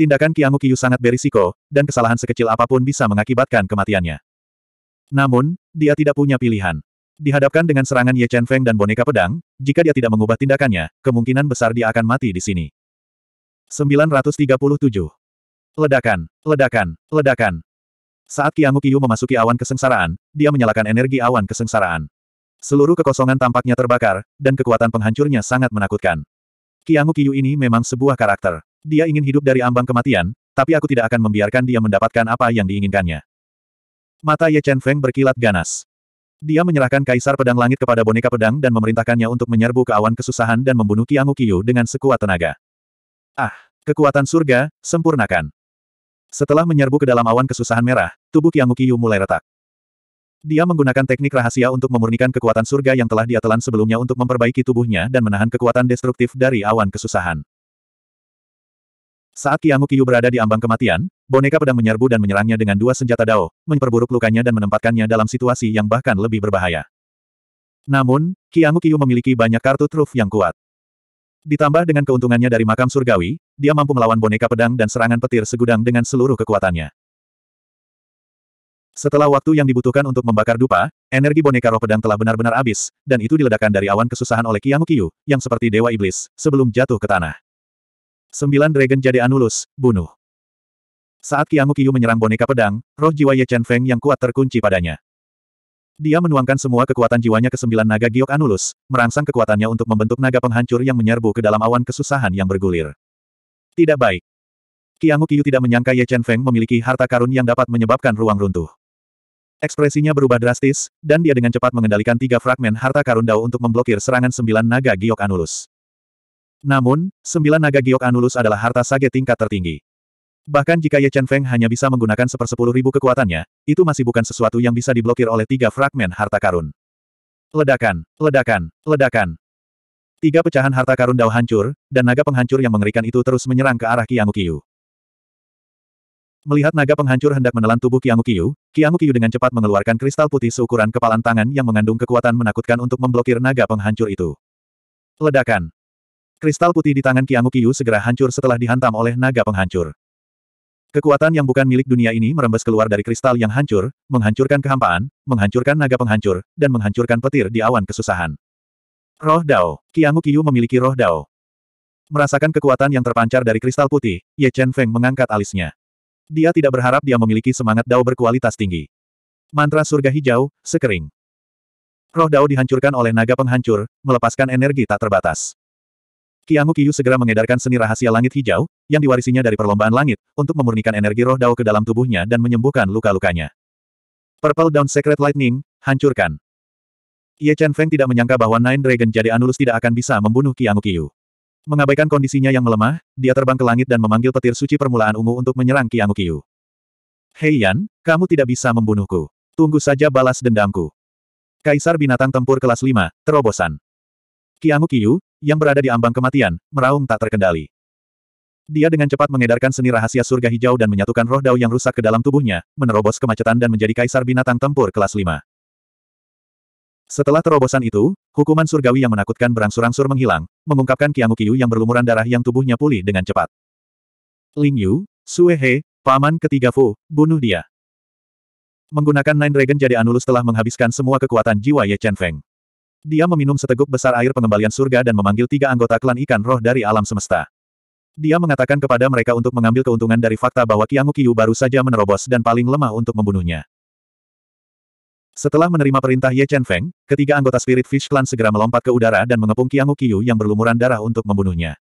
A: Tindakan Kiamu Kiyu sangat berisiko, dan kesalahan sekecil apapun bisa mengakibatkan kematiannya. Namun, dia tidak punya pilihan. Dihadapkan dengan serangan Ye Chen Feng dan boneka pedang, jika dia tidak mengubah tindakannya, kemungkinan besar dia akan mati di sini. 937 Ledakan, ledakan, ledakan. Saat Kiamu Kiyu memasuki awan kesengsaraan, dia menyalakan energi awan kesengsaraan. Seluruh kekosongan tampaknya terbakar, dan kekuatan penghancurnya sangat menakutkan. Kiamu Kiyu ini memang sebuah karakter. Dia ingin hidup dari ambang kematian, tapi aku tidak akan membiarkan dia mendapatkan apa yang diinginkannya. Mata Ye Chen Feng berkilat ganas. Dia menyerahkan Kaisar Pedang Langit kepada boneka pedang dan memerintahkannya untuk menyerbu ke awan kesusahan dan membunuh Kiamu Kiyu dengan sekuat tenaga. Ah, kekuatan surga, sempurnakan. Setelah menyerbu ke dalam awan kesusahan merah, tubuh Qiang Qiyu mulai retak. Dia menggunakan teknik rahasia untuk memurnikan kekuatan surga yang telah dia telan sebelumnya untuk memperbaiki tubuhnya dan menahan kekuatan destruktif dari awan kesusahan. Saat Qiang Qiyu berada di ambang kematian, boneka pedang menyerbu dan menyerangnya dengan dua senjata dao, memperburuk lukanya dan menempatkannya dalam situasi yang bahkan lebih berbahaya. Namun, Qiang Qiyu memiliki banyak kartu truf yang kuat. Ditambah dengan keuntungannya dari makam surgawi, dia mampu melawan boneka pedang dan serangan petir segudang dengan seluruh kekuatannya. Setelah waktu yang dibutuhkan untuk membakar dupa, energi boneka roh pedang telah benar-benar habis, dan itu diledakkan dari awan kesusahan oleh Kiyamukiyu, yang seperti dewa iblis, sebelum jatuh ke tanah. Sembilan Dragon Jade Anulus, bunuh. Saat Kiyamukiyu menyerang boneka pedang, roh jiwa Ye Chen Feng yang kuat terkunci padanya. Dia menuangkan semua kekuatan jiwanya ke sembilan naga giok Anulus, merangsang kekuatannya untuk membentuk naga penghancur yang menyerbu ke dalam awan kesusahan yang bergulir. Tidak baik. Qianggu Kiyu tidak menyangka Ye Chen Feng memiliki harta karun yang dapat menyebabkan ruang runtuh. Ekspresinya berubah drastis, dan dia dengan cepat mengendalikan tiga fragmen harta karun Dao untuk memblokir serangan sembilan naga giok Anulus. Namun, sembilan naga giok Anulus adalah harta sage tingkat tertinggi. Bahkan jika Ye Chen Feng hanya bisa menggunakan sepersepuluh ribu kekuatannya, itu masih bukan sesuatu yang bisa diblokir oleh tiga fragmen harta karun. Ledakan, ledakan, ledakan. Tiga pecahan harta karun dao hancur, dan naga penghancur yang mengerikan itu terus menyerang ke arah Qianggu Qiyu. Melihat naga penghancur hendak menelan tubuh Qianggu Qiyu, Qianggu Qiyu dengan cepat mengeluarkan kristal putih seukuran kepalan tangan yang mengandung kekuatan menakutkan untuk memblokir naga penghancur itu. Ledakan. Kristal putih di tangan Qianggu Qiyu segera hancur setelah dihantam oleh naga penghancur. Kekuatan yang bukan milik dunia ini merembes keluar dari kristal yang hancur, menghancurkan kehampaan, menghancurkan naga penghancur, dan menghancurkan petir di awan kesusahan. Roh Dao. Qianggu Qiyu memiliki roh Dao. Merasakan kekuatan yang terpancar dari kristal putih, Ye Chen Feng mengangkat alisnya. Dia tidak berharap dia memiliki semangat Dao berkualitas tinggi. Mantra surga hijau, sekering. Roh Dao dihancurkan oleh naga penghancur, melepaskan energi tak terbatas. Qianghu Qiyu segera mengedarkan seni rahasia langit hijau, yang diwarisinya dari perlombaan langit, untuk memurnikan energi roh dao ke dalam tubuhnya dan menyembuhkan luka-lukanya. Purple Dawn Secret Lightning, hancurkan. Ye Chen Feng tidak menyangka bahwa Nine Dragon Jade Anulus tidak akan bisa membunuh Qianghu Qiyu. Mengabaikan kondisinya yang melemah, dia terbang ke langit dan memanggil petir suci permulaan ungu untuk menyerang Qianghu Qiyu. Hei Yan, kamu tidak bisa membunuhku. Tunggu saja balas dendamku. Kaisar binatang tempur kelas 5, terobosan. Qianghu Qiyu, yang berada di ambang kematian, meraung tak terkendali. Dia dengan cepat mengedarkan seni rahasia surga hijau dan menyatukan roh dao yang rusak ke dalam tubuhnya, menerobos kemacetan dan menjadi kaisar binatang tempur kelas 5. Setelah terobosan itu, hukuman surgawi yang menakutkan berangsur-angsur menghilang, mengungkapkan Qiangqiu yang berlumuran darah yang tubuhnya pulih dengan cepat. Ling Yu, Sue He, paman ketiga Fu, bunuh dia. Menggunakan Nine Dragon jadi Anulus telah menghabiskan semua kekuatan jiwa Ye Chen Feng. Dia meminum seteguk besar air pengembalian surga dan memanggil tiga anggota klan ikan roh dari alam semesta. Dia mengatakan kepada mereka untuk mengambil keuntungan dari fakta bahwa Kiangu Kiyu baru saja menerobos dan paling lemah untuk membunuhnya. Setelah menerima perintah Ye Chen Feng, ketiga anggota Spirit Fish Clan segera melompat ke udara dan mengepung Kiangu Kiyu yang berlumuran darah untuk membunuhnya.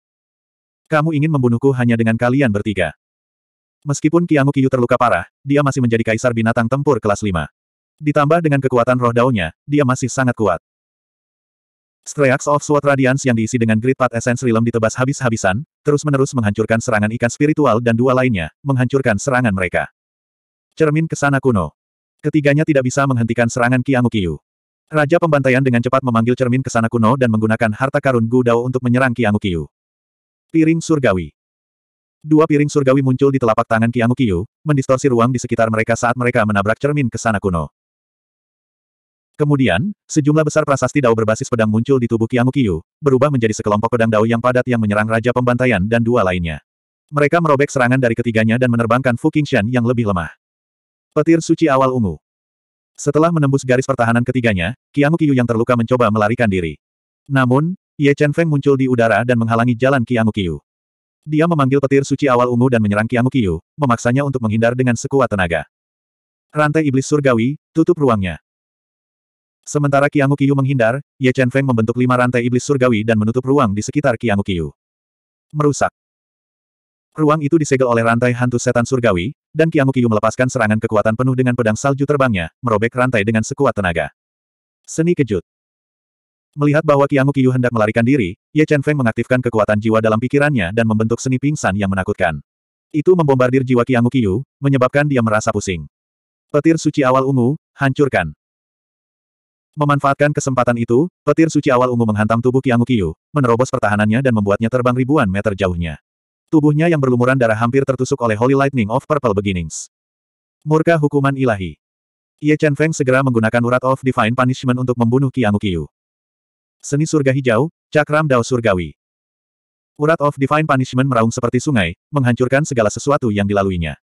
A: Kamu ingin membunuhku hanya dengan kalian bertiga. Meskipun Kiangu Kiyu terluka parah, dia masih menjadi kaisar binatang tempur kelas 5. Ditambah dengan kekuatan roh daunnya, dia masih sangat kuat. Streaks of Sword Radiance yang diisi dengan Great Path Essence Realm ditebas habis-habisan, terus-menerus menghancurkan serangan ikan spiritual dan dua lainnya, menghancurkan serangan mereka. Cermin kesana kuno. Ketiganya tidak bisa menghentikan serangan Kiyu. Raja pembantaian dengan cepat memanggil cermin kesana kuno dan menggunakan harta karun Gu Dao untuk menyerang Kiyu. Piring surgawi. Dua piring surgawi muncul di telapak tangan Kiyu, mendistorsi ruang di sekitar mereka saat mereka menabrak cermin kesana kuno. Kemudian, sejumlah besar prasasti dao berbasis pedang muncul di tubuh Qiangqiu, berubah menjadi sekelompok pedang dao yang padat yang menyerang Raja Pembantaian dan dua lainnya. Mereka merobek serangan dari ketiganya dan menerbangkan Fu Qingshan yang lebih lemah. Petir suci awal ungu. Setelah menembus garis pertahanan ketiganya, Qiangqiu yang terluka mencoba melarikan diri. Namun, Ye Chen Feng muncul di udara dan menghalangi jalan Qiangqiu. Dia memanggil petir suci awal ungu dan menyerang Qiangqiu, memaksanya untuk menghindar dengan sekuat tenaga. Rantai iblis surgawi, tutup ruangnya. Sementara Qiang Qiyu menghindar, Ye Chen Feng membentuk lima rantai iblis surgawi dan menutup ruang di sekitar Qiang Qiyu. Merusak. Ruang itu disegel oleh rantai hantu setan surgawi, dan Qiang Qiyu melepaskan serangan kekuatan penuh dengan pedang salju terbangnya, merobek rantai dengan sekuat tenaga. Seni kejut. Melihat bahwa Qiang Qiyu hendak melarikan diri, Ye Chen Feng mengaktifkan kekuatan jiwa dalam pikirannya dan membentuk seni pingsan yang menakutkan. Itu membombardir jiwa Qiang Qiyu, menyebabkan dia merasa pusing. Petir suci awal ungu, hancurkan. Memanfaatkan kesempatan itu, petir suci awal ungu menghantam tubuh Qiang Qiyu, menerobos pertahanannya dan membuatnya terbang ribuan meter jauhnya. Tubuhnya yang berlumuran darah hampir tertusuk oleh Holy Lightning of Purple Beginnings. Murka hukuman ilahi. Ye Chen Feng segera menggunakan urat of Divine Punishment untuk membunuh Qiang Qiyu. Seni surga hijau, cakram dao surgawi. Urat of Divine Punishment meraung seperti sungai, menghancurkan segala sesuatu yang dilaluinya.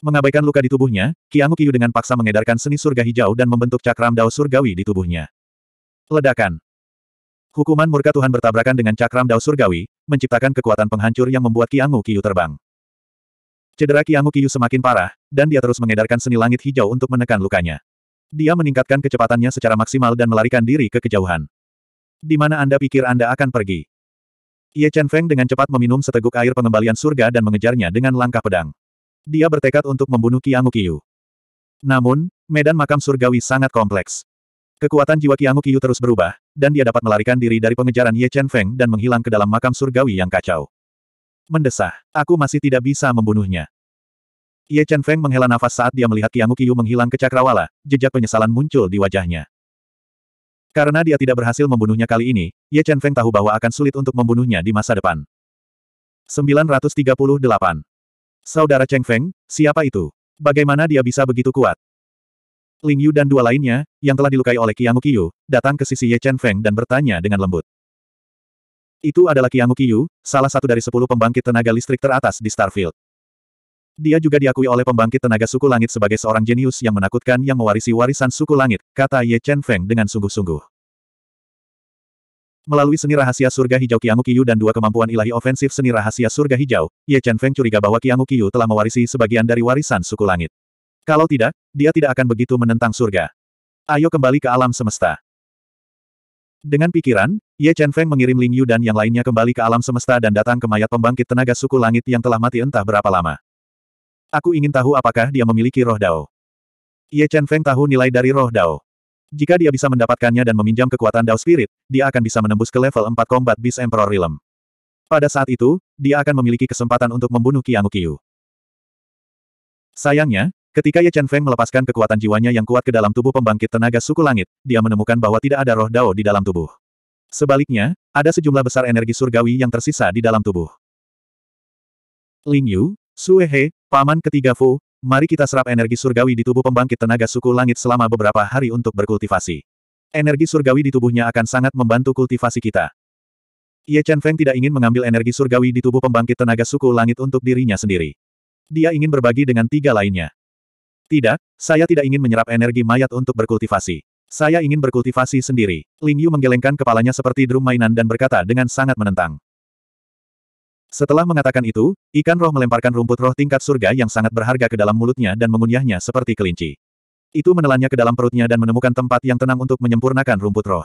A: Mengabaikan luka di tubuhnya, Kiangu Qiyu dengan paksa mengedarkan seni surga hijau dan membentuk cakram dao surgawi di tubuhnya. Ledakan. Hukuman murka Tuhan bertabrakan dengan cakram dao surgawi, menciptakan kekuatan penghancur yang membuat Kiangu Qiyu terbang. Cedera Kiangu Qiyu semakin parah, dan dia terus mengedarkan seni langit hijau untuk menekan lukanya. Dia meningkatkan kecepatannya secara maksimal dan melarikan diri ke kejauhan. Di mana Anda pikir Anda akan pergi? Ye Chen Feng dengan cepat meminum seteguk air pengembalian surga dan mengejarnya dengan langkah pedang. Dia bertekad untuk membunuh Kiangu Yu. Namun, medan makam surgawi sangat kompleks. Kekuatan jiwa Kiangu Yu terus berubah, dan dia dapat melarikan diri dari pengejaran Ye Chen Feng dan menghilang ke dalam makam surgawi yang kacau. Mendesah, aku masih tidak bisa membunuhnya. Ye Chen Feng menghela nafas saat dia melihat Kiangu Yu menghilang ke cakrawala, jejak penyesalan muncul di wajahnya. Karena dia tidak berhasil membunuhnya kali ini, Ye Chen Feng tahu bahwa akan sulit untuk membunuhnya di masa depan. 938. Saudara Cheng Feng, siapa itu? Bagaimana dia bisa begitu kuat? Ling Yu dan dua lainnya, yang telah dilukai oleh Qiangu Qiyu, datang ke sisi Ye Chen Feng dan bertanya dengan lembut. Itu adalah Qiangu Qiyu, salah satu dari sepuluh pembangkit tenaga listrik teratas di Starfield. Dia juga diakui oleh pembangkit tenaga suku langit sebagai seorang jenius yang menakutkan yang mewarisi warisan suku langit, kata Ye Chen Feng dengan sungguh-sungguh. Melalui seni rahasia surga hijau Qiangu Qiyu dan dua kemampuan ilahi ofensif seni rahasia surga hijau, Ye Chen Feng curiga bahwa Qiangu Qiyu telah mewarisi sebagian dari warisan suku langit. Kalau tidak, dia tidak akan begitu menentang surga. Ayo kembali ke alam semesta. Dengan pikiran, Ye Chen Feng mengirim Ling Yu dan yang lainnya kembali ke alam semesta dan datang ke mayat pembangkit tenaga suku langit yang telah mati entah berapa lama. Aku ingin tahu apakah dia memiliki roh dao. Ye Chen Feng tahu nilai dari roh dao. Jika dia bisa mendapatkannya dan meminjam kekuatan Dao Spirit, dia akan bisa menembus ke level 4 Combat Beast Emperor Realm. Pada saat itu, dia akan memiliki kesempatan untuk membunuh Qiang Sayangnya, ketika Ye Chen Feng melepaskan kekuatan jiwanya yang kuat ke dalam tubuh pembangkit tenaga suku langit, dia menemukan bahwa tidak ada roh Dao di dalam tubuh. Sebaliknya, ada sejumlah besar energi surgawi yang tersisa di dalam tubuh. Ling Yu, Sue He, paman ketiga Fu, Mari kita serap energi surgawi di tubuh pembangkit tenaga suku langit selama beberapa hari untuk berkultivasi. Energi surgawi di tubuhnya akan sangat membantu kultivasi kita. Ye Chen Feng tidak ingin mengambil energi surgawi di tubuh pembangkit tenaga suku langit untuk dirinya sendiri. Dia ingin berbagi dengan tiga lainnya. Tidak, saya tidak ingin menyerap energi mayat untuk berkultivasi. Saya ingin berkultivasi sendiri. Ling Yu menggelengkan kepalanya seperti drum mainan dan berkata dengan sangat menentang. Setelah mengatakan itu, ikan roh melemparkan rumput roh tingkat surga yang sangat berharga ke dalam mulutnya dan mengunyahnya seperti kelinci. Itu menelannya ke dalam perutnya dan menemukan tempat yang tenang untuk menyempurnakan rumput roh.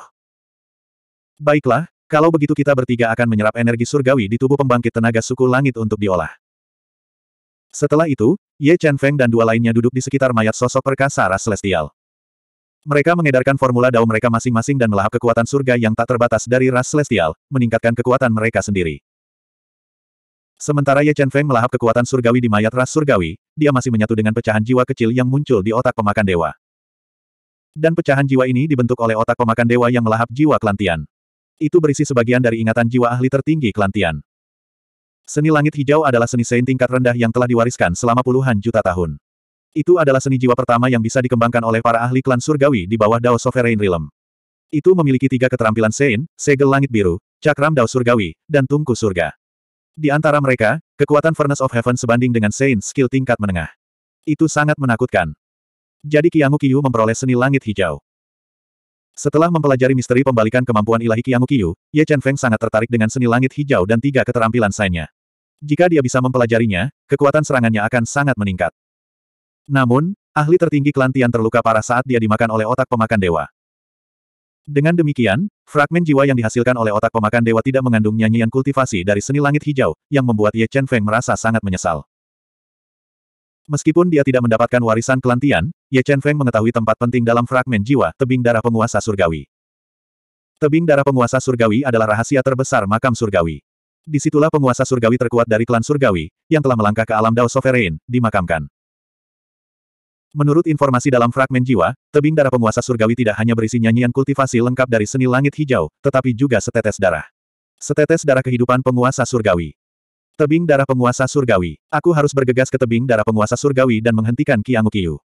A: Baiklah, kalau begitu kita bertiga akan menyerap energi surgawi di tubuh pembangkit tenaga suku langit untuk diolah. Setelah itu, Ye Chen Feng dan dua lainnya duduk di sekitar mayat sosok perkasa ras celestial. Mereka mengedarkan formula dao mereka masing-masing dan melahap kekuatan surga yang tak terbatas dari ras celestial, meningkatkan kekuatan mereka sendiri. Sementara Ye Chen Feng melahap kekuatan surgawi di mayat ras surgawi, dia masih menyatu dengan pecahan jiwa kecil yang muncul di otak pemakan dewa. Dan pecahan jiwa ini dibentuk oleh otak pemakan dewa yang melahap jiwa kelantian. Itu berisi sebagian dari ingatan jiwa ahli tertinggi kelantian. Seni langit hijau adalah seni sein tingkat rendah yang telah diwariskan selama puluhan juta tahun. Itu adalah seni jiwa pertama yang bisa dikembangkan oleh para ahli klan surgawi di bawah Dao Sovereign Realm. Itu memiliki tiga keterampilan sein, segel langit biru, cakram Dao surgawi, dan tungku surga. Di antara mereka, kekuatan Furnace of Heaven sebanding dengan Saint skill tingkat menengah. Itu sangat menakutkan. Jadi Kiangu Kiyu memperoleh seni langit hijau. Setelah mempelajari misteri pembalikan kemampuan ilahi Kiangu Kiyu, Ye Chen Feng sangat tertarik dengan seni langit hijau dan tiga keterampilan sainnya. Jika dia bisa mempelajarinya, kekuatan serangannya akan sangat meningkat. Namun, ahli tertinggi kelantian terluka parah saat dia dimakan oleh otak pemakan dewa. Dengan demikian, fragmen jiwa yang dihasilkan oleh otak pemakan dewa tidak mengandung nyanyian kultivasi dari seni langit hijau, yang membuat Ye Chen Feng merasa sangat menyesal. Meskipun dia tidak mendapatkan warisan kelantian, Ye Chen Feng mengetahui tempat penting dalam fragmen jiwa tebing darah penguasa surgawi. Tebing darah penguasa surgawi adalah rahasia terbesar makam surgawi. Disitulah penguasa surgawi terkuat dari klan surgawi, yang telah melangkah ke alam Dao Sovereign, dimakamkan. Menurut informasi dalam fragmen jiwa, tebing darah penguasa surgawi tidak hanya berisi nyanyian kultivasi lengkap dari seni langit hijau, tetapi juga setetes darah. Setetes darah kehidupan penguasa surgawi. Tebing darah penguasa surgawi. Aku harus bergegas ke tebing darah penguasa surgawi dan menghentikan Kiyu.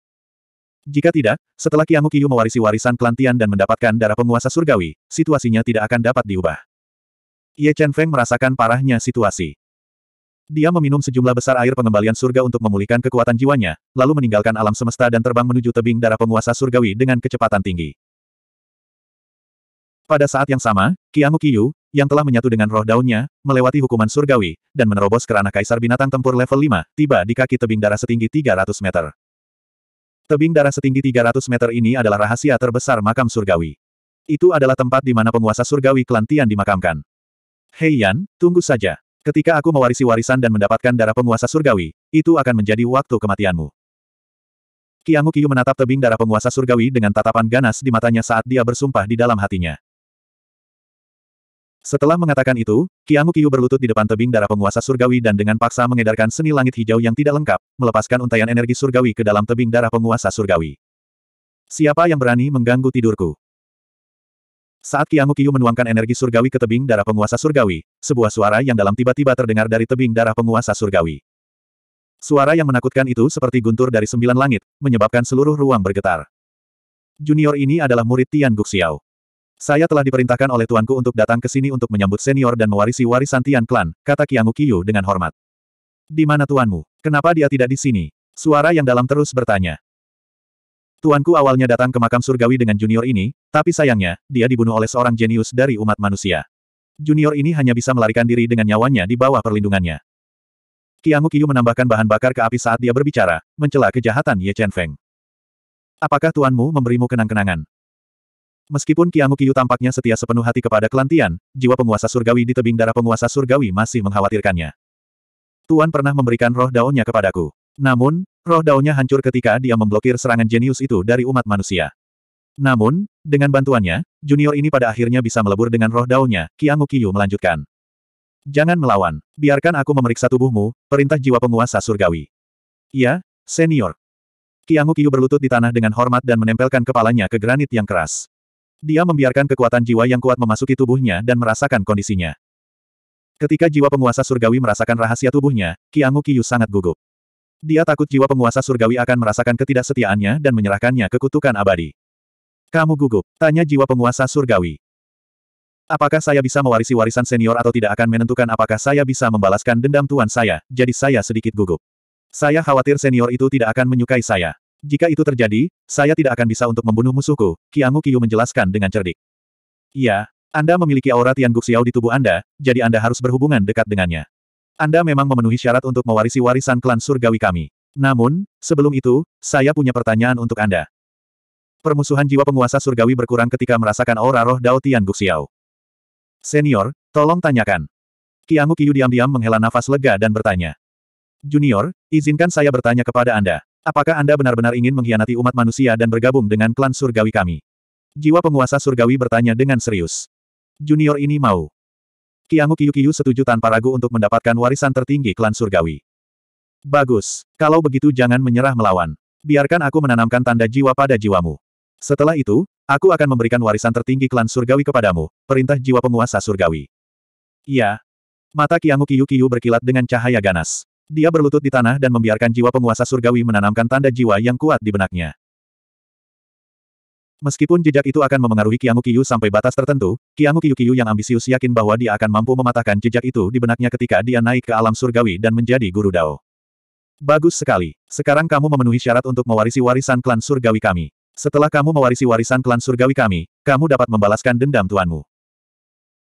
A: Jika tidak, setelah Kiyu mewarisi warisan Kelantian dan mendapatkan darah penguasa surgawi, situasinya tidak akan dapat diubah. Ye Chen Feng merasakan parahnya situasi. Dia meminum sejumlah besar air pengembalian surga untuk memulihkan kekuatan jiwanya, lalu meninggalkan alam semesta dan terbang menuju tebing darah penguasa surgawi dengan kecepatan tinggi. Pada saat yang sama, Kiamu Kiyu, yang telah menyatu dengan roh daunnya, melewati hukuman surgawi, dan menerobos kerana kaisar binatang tempur level 5, tiba di kaki tebing darah setinggi 300 meter. Tebing darah setinggi 300 meter ini adalah rahasia terbesar makam surgawi. Itu adalah tempat di mana penguasa surgawi Klantian dimakamkan. Hei Yan, tunggu saja. Ketika aku mewarisi warisan dan mendapatkan darah penguasa surgawi, itu akan menjadi waktu kematianmu. Kiangu Kiyu menatap tebing darah penguasa surgawi dengan tatapan ganas di matanya saat dia bersumpah di dalam hatinya. Setelah mengatakan itu, Kiangu Kiyu berlutut di depan tebing darah penguasa surgawi dan dengan paksa mengedarkan seni langit hijau yang tidak lengkap, melepaskan untaian energi surgawi ke dalam tebing darah penguasa surgawi. Siapa yang berani mengganggu tidurku? Saat Kiamu Qiu menuangkan energi surgawi ke tebing darah penguasa surgawi, sebuah suara yang dalam tiba-tiba terdengar dari tebing darah penguasa surgawi. Suara yang menakutkan itu seperti guntur dari sembilan langit, menyebabkan seluruh ruang bergetar. Junior ini adalah murid Tian Guxiao. Saya telah diperintahkan oleh tuanku untuk datang ke sini untuk menyambut senior dan mewarisi warisan Tian Clan, kata Kiamu Qiu dengan hormat. Di mana tuanmu? Kenapa dia tidak di sini? Suara yang dalam terus bertanya. Tuanku awalnya datang ke makam surgawi dengan junior ini, tapi sayangnya, dia dibunuh oleh seorang jenius dari umat manusia. Junior ini hanya bisa melarikan diri dengan nyawanya di bawah perlindungannya. Kiangu Kiyu menambahkan bahan bakar ke api saat dia berbicara, mencela kejahatan Ye Chen Feng. Apakah tuanmu memberimu kenang-kenangan? Meskipun Kiangu Kiyu tampaknya setia sepenuh hati kepada Kelantian, jiwa penguasa surgawi di tebing darah penguasa surgawi masih mengkhawatirkannya. Tuan pernah memberikan roh daunnya kepadaku. Namun, roh daunnya hancur ketika dia memblokir serangan jenius itu dari umat manusia. Namun, dengan bantuannya, junior ini pada akhirnya bisa melebur dengan roh daunnya. Kiangu Kiyu melanjutkan. Jangan melawan, biarkan aku memeriksa tubuhmu, perintah jiwa penguasa surgawi. Iya, senior. Kiangu Kiyu berlutut di tanah dengan hormat dan menempelkan kepalanya ke granit yang keras. Dia membiarkan kekuatan jiwa yang kuat memasuki tubuhnya dan merasakan kondisinya. Ketika jiwa penguasa surgawi merasakan rahasia tubuhnya, Kiangu Kiyu sangat gugup. Dia takut jiwa penguasa surgawi akan merasakan ketidaksetiaannya dan menyerahkannya ke kutukan abadi. Kamu gugup, tanya jiwa penguasa surgawi. Apakah saya bisa mewarisi warisan senior atau tidak akan menentukan apakah saya bisa membalaskan dendam tuan saya, jadi saya sedikit gugup. Saya khawatir senior itu tidak akan menyukai saya. Jika itu terjadi, saya tidak akan bisa untuk membunuh musuhku, Kiangu Kiyu menjelaskan dengan cerdik. Iya, Anda memiliki aura Tian Guxiao di tubuh Anda, jadi Anda harus berhubungan dekat dengannya. Anda memang memenuhi syarat untuk mewarisi warisan klan surgawi kami. Namun, sebelum itu, saya punya pertanyaan untuk Anda. Permusuhan jiwa penguasa surgawi berkurang ketika merasakan aura roh Dao Tian Guxiao. Senior, tolong tanyakan. Kiangu Kiyu diam-diam menghela nafas lega dan bertanya. Junior, izinkan saya bertanya kepada Anda. Apakah Anda benar-benar ingin mengkhianati umat manusia dan bergabung dengan klan surgawi kami? Jiwa penguasa surgawi bertanya dengan serius. Junior ini mau. Kiangu Kiyu setuju tanpa ragu untuk mendapatkan warisan tertinggi klan surgawi. Bagus. Kalau begitu jangan menyerah melawan. Biarkan aku menanamkan tanda jiwa pada jiwamu. Setelah itu, aku akan memberikan warisan tertinggi klan surgawi kepadamu, perintah jiwa penguasa surgawi. Iya. Mata Kiangu Kiyu berkilat dengan cahaya ganas. Dia berlutut di tanah dan membiarkan jiwa penguasa surgawi menanamkan tanda jiwa yang kuat di benaknya. Meskipun jejak itu akan memengaruhi Kiangu Kiyu sampai batas tertentu, Kiangu Kiyu Kiyu yang ambisius yakin bahwa dia akan mampu mematahkan jejak itu di benaknya ketika dia naik ke alam surgawi dan menjadi guru Dao. Bagus sekali. Sekarang kamu memenuhi syarat untuk mewarisi warisan klan surgawi kami. Setelah kamu mewarisi warisan klan surgawi kami, kamu dapat membalaskan dendam tuanmu.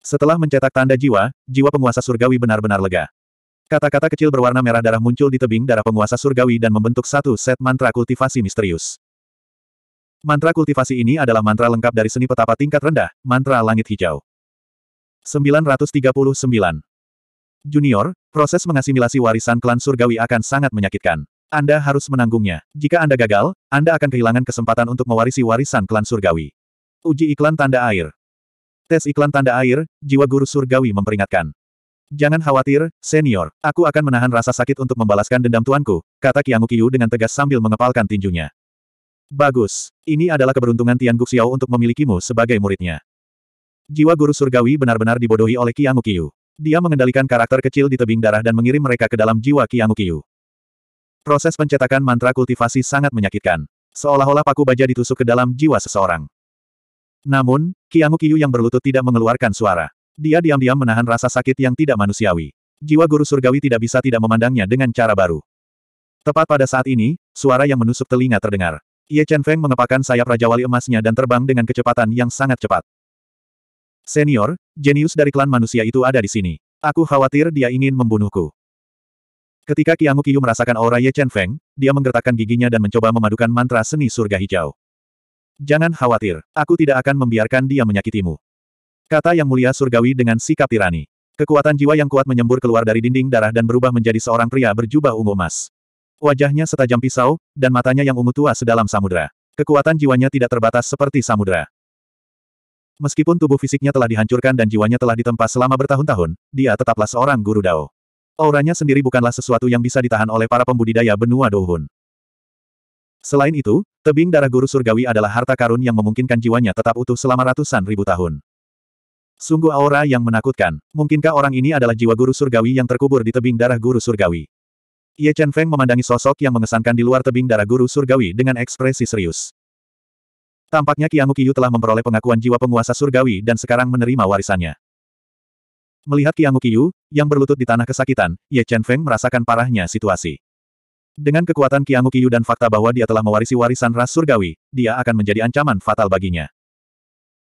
A: Setelah mencetak tanda jiwa, jiwa penguasa surgawi benar-benar lega. Kata-kata kecil berwarna merah darah muncul di tebing darah penguasa surgawi dan membentuk satu set mantra kultivasi misterius. Mantra kultivasi ini adalah mantra lengkap dari seni petapa tingkat rendah, mantra langit hijau. 939. Junior, proses mengasimilasi warisan klan surgawi akan sangat menyakitkan. Anda harus menanggungnya. Jika Anda gagal, Anda akan kehilangan kesempatan untuk mewarisi warisan klan surgawi. Uji iklan tanda air. Tes iklan tanda air, jiwa guru surgawi memperingatkan. Jangan khawatir, senior. Aku akan menahan rasa sakit untuk membalaskan dendam tuanku, kata Kiangu Kiyu dengan tegas sambil mengepalkan tinjunya. Bagus. Ini adalah keberuntungan Tian Guxiao untuk memilikimu sebagai muridnya. Jiwa guru surgawi benar-benar dibodohi oleh Qiang Qiu. Dia mengendalikan karakter kecil di tebing darah dan mengirim mereka ke dalam jiwa Qiang Qiu. Proses pencetakan mantra kultivasi sangat menyakitkan. Seolah-olah paku baja ditusuk ke dalam jiwa seseorang. Namun, Qiang Qiu yang berlutut tidak mengeluarkan suara. Dia diam-diam menahan rasa sakit yang tidak manusiawi. Jiwa guru surgawi tidak bisa tidak memandangnya dengan cara baru. Tepat pada saat ini, suara yang menusuk telinga terdengar. Ye Chen Feng mengepakkan sayap Raja Wali emasnya dan terbang dengan kecepatan yang sangat cepat. Senior, jenius dari klan manusia itu ada di sini. Aku khawatir dia ingin membunuhku. Ketika Qianggu Qiyu merasakan aura Ye Chen Feng, dia menggertakkan giginya dan mencoba memadukan mantra seni surga hijau. Jangan khawatir, aku tidak akan membiarkan dia menyakitimu. Kata yang mulia surgawi dengan sikap tirani. Kekuatan jiwa yang kuat menyembur keluar dari dinding darah dan berubah menjadi seorang pria berjubah ungu emas. Wajahnya setajam pisau, dan matanya yang ungu tua sedalam samudera. Kekuatan jiwanya tidak terbatas seperti samudera. Meskipun tubuh fisiknya telah dihancurkan dan jiwanya telah ditempa selama bertahun-tahun, dia tetaplah seorang guru Dao. Auranya sendiri bukanlah sesuatu yang bisa ditahan oleh para pembudidaya benua Douhun. Selain itu, tebing darah guru surgawi adalah harta karun yang memungkinkan jiwanya tetap utuh selama ratusan ribu tahun. Sungguh aura yang menakutkan. Mungkinkah orang ini adalah jiwa guru surgawi yang terkubur di tebing darah guru surgawi? Ye Chen Feng memandangi sosok yang mengesankan di luar tebing darah guru surgawi dengan ekspresi serius. Tampaknya Qianggu Qiyu telah memperoleh pengakuan jiwa penguasa surgawi dan sekarang menerima warisannya. Melihat Qianggu Qiyu, yang berlutut di tanah kesakitan, Ye Chen Feng merasakan parahnya situasi. Dengan kekuatan Qianggu Qiyu dan fakta bahwa dia telah mewarisi warisan ras surgawi, dia akan menjadi ancaman fatal baginya.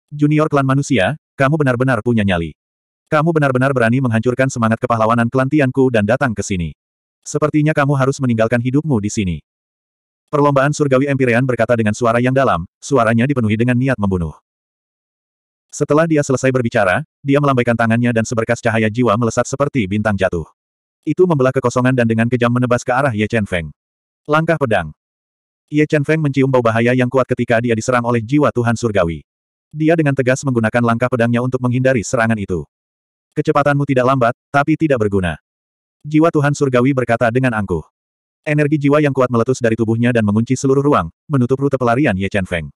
A: Junior klan manusia, kamu benar-benar punya nyali. Kamu benar-benar berani menghancurkan semangat kepahlawanan klan Tianku dan datang ke sini. Sepertinya kamu harus meninggalkan hidupmu di sini. Perlombaan surgawi Empyrean berkata dengan suara yang dalam, suaranya dipenuhi dengan niat membunuh. Setelah dia selesai berbicara, dia melambaikan tangannya dan seberkas cahaya jiwa melesat seperti bintang jatuh. Itu membelah kekosongan dan dengan kejam menebas ke arah Ye Chen Feng. Langkah pedang. Ye Chen Feng mencium bau bahaya yang kuat ketika dia diserang oleh jiwa Tuhan surgawi. Dia dengan tegas menggunakan langkah pedangnya untuk menghindari serangan itu. Kecepatanmu tidak lambat, tapi tidak berguna. Jiwa Tuhan Surgawi berkata dengan angkuh. Energi jiwa yang kuat meletus dari tubuhnya dan mengunci seluruh ruang, menutup rute pelarian Ye Chen Feng.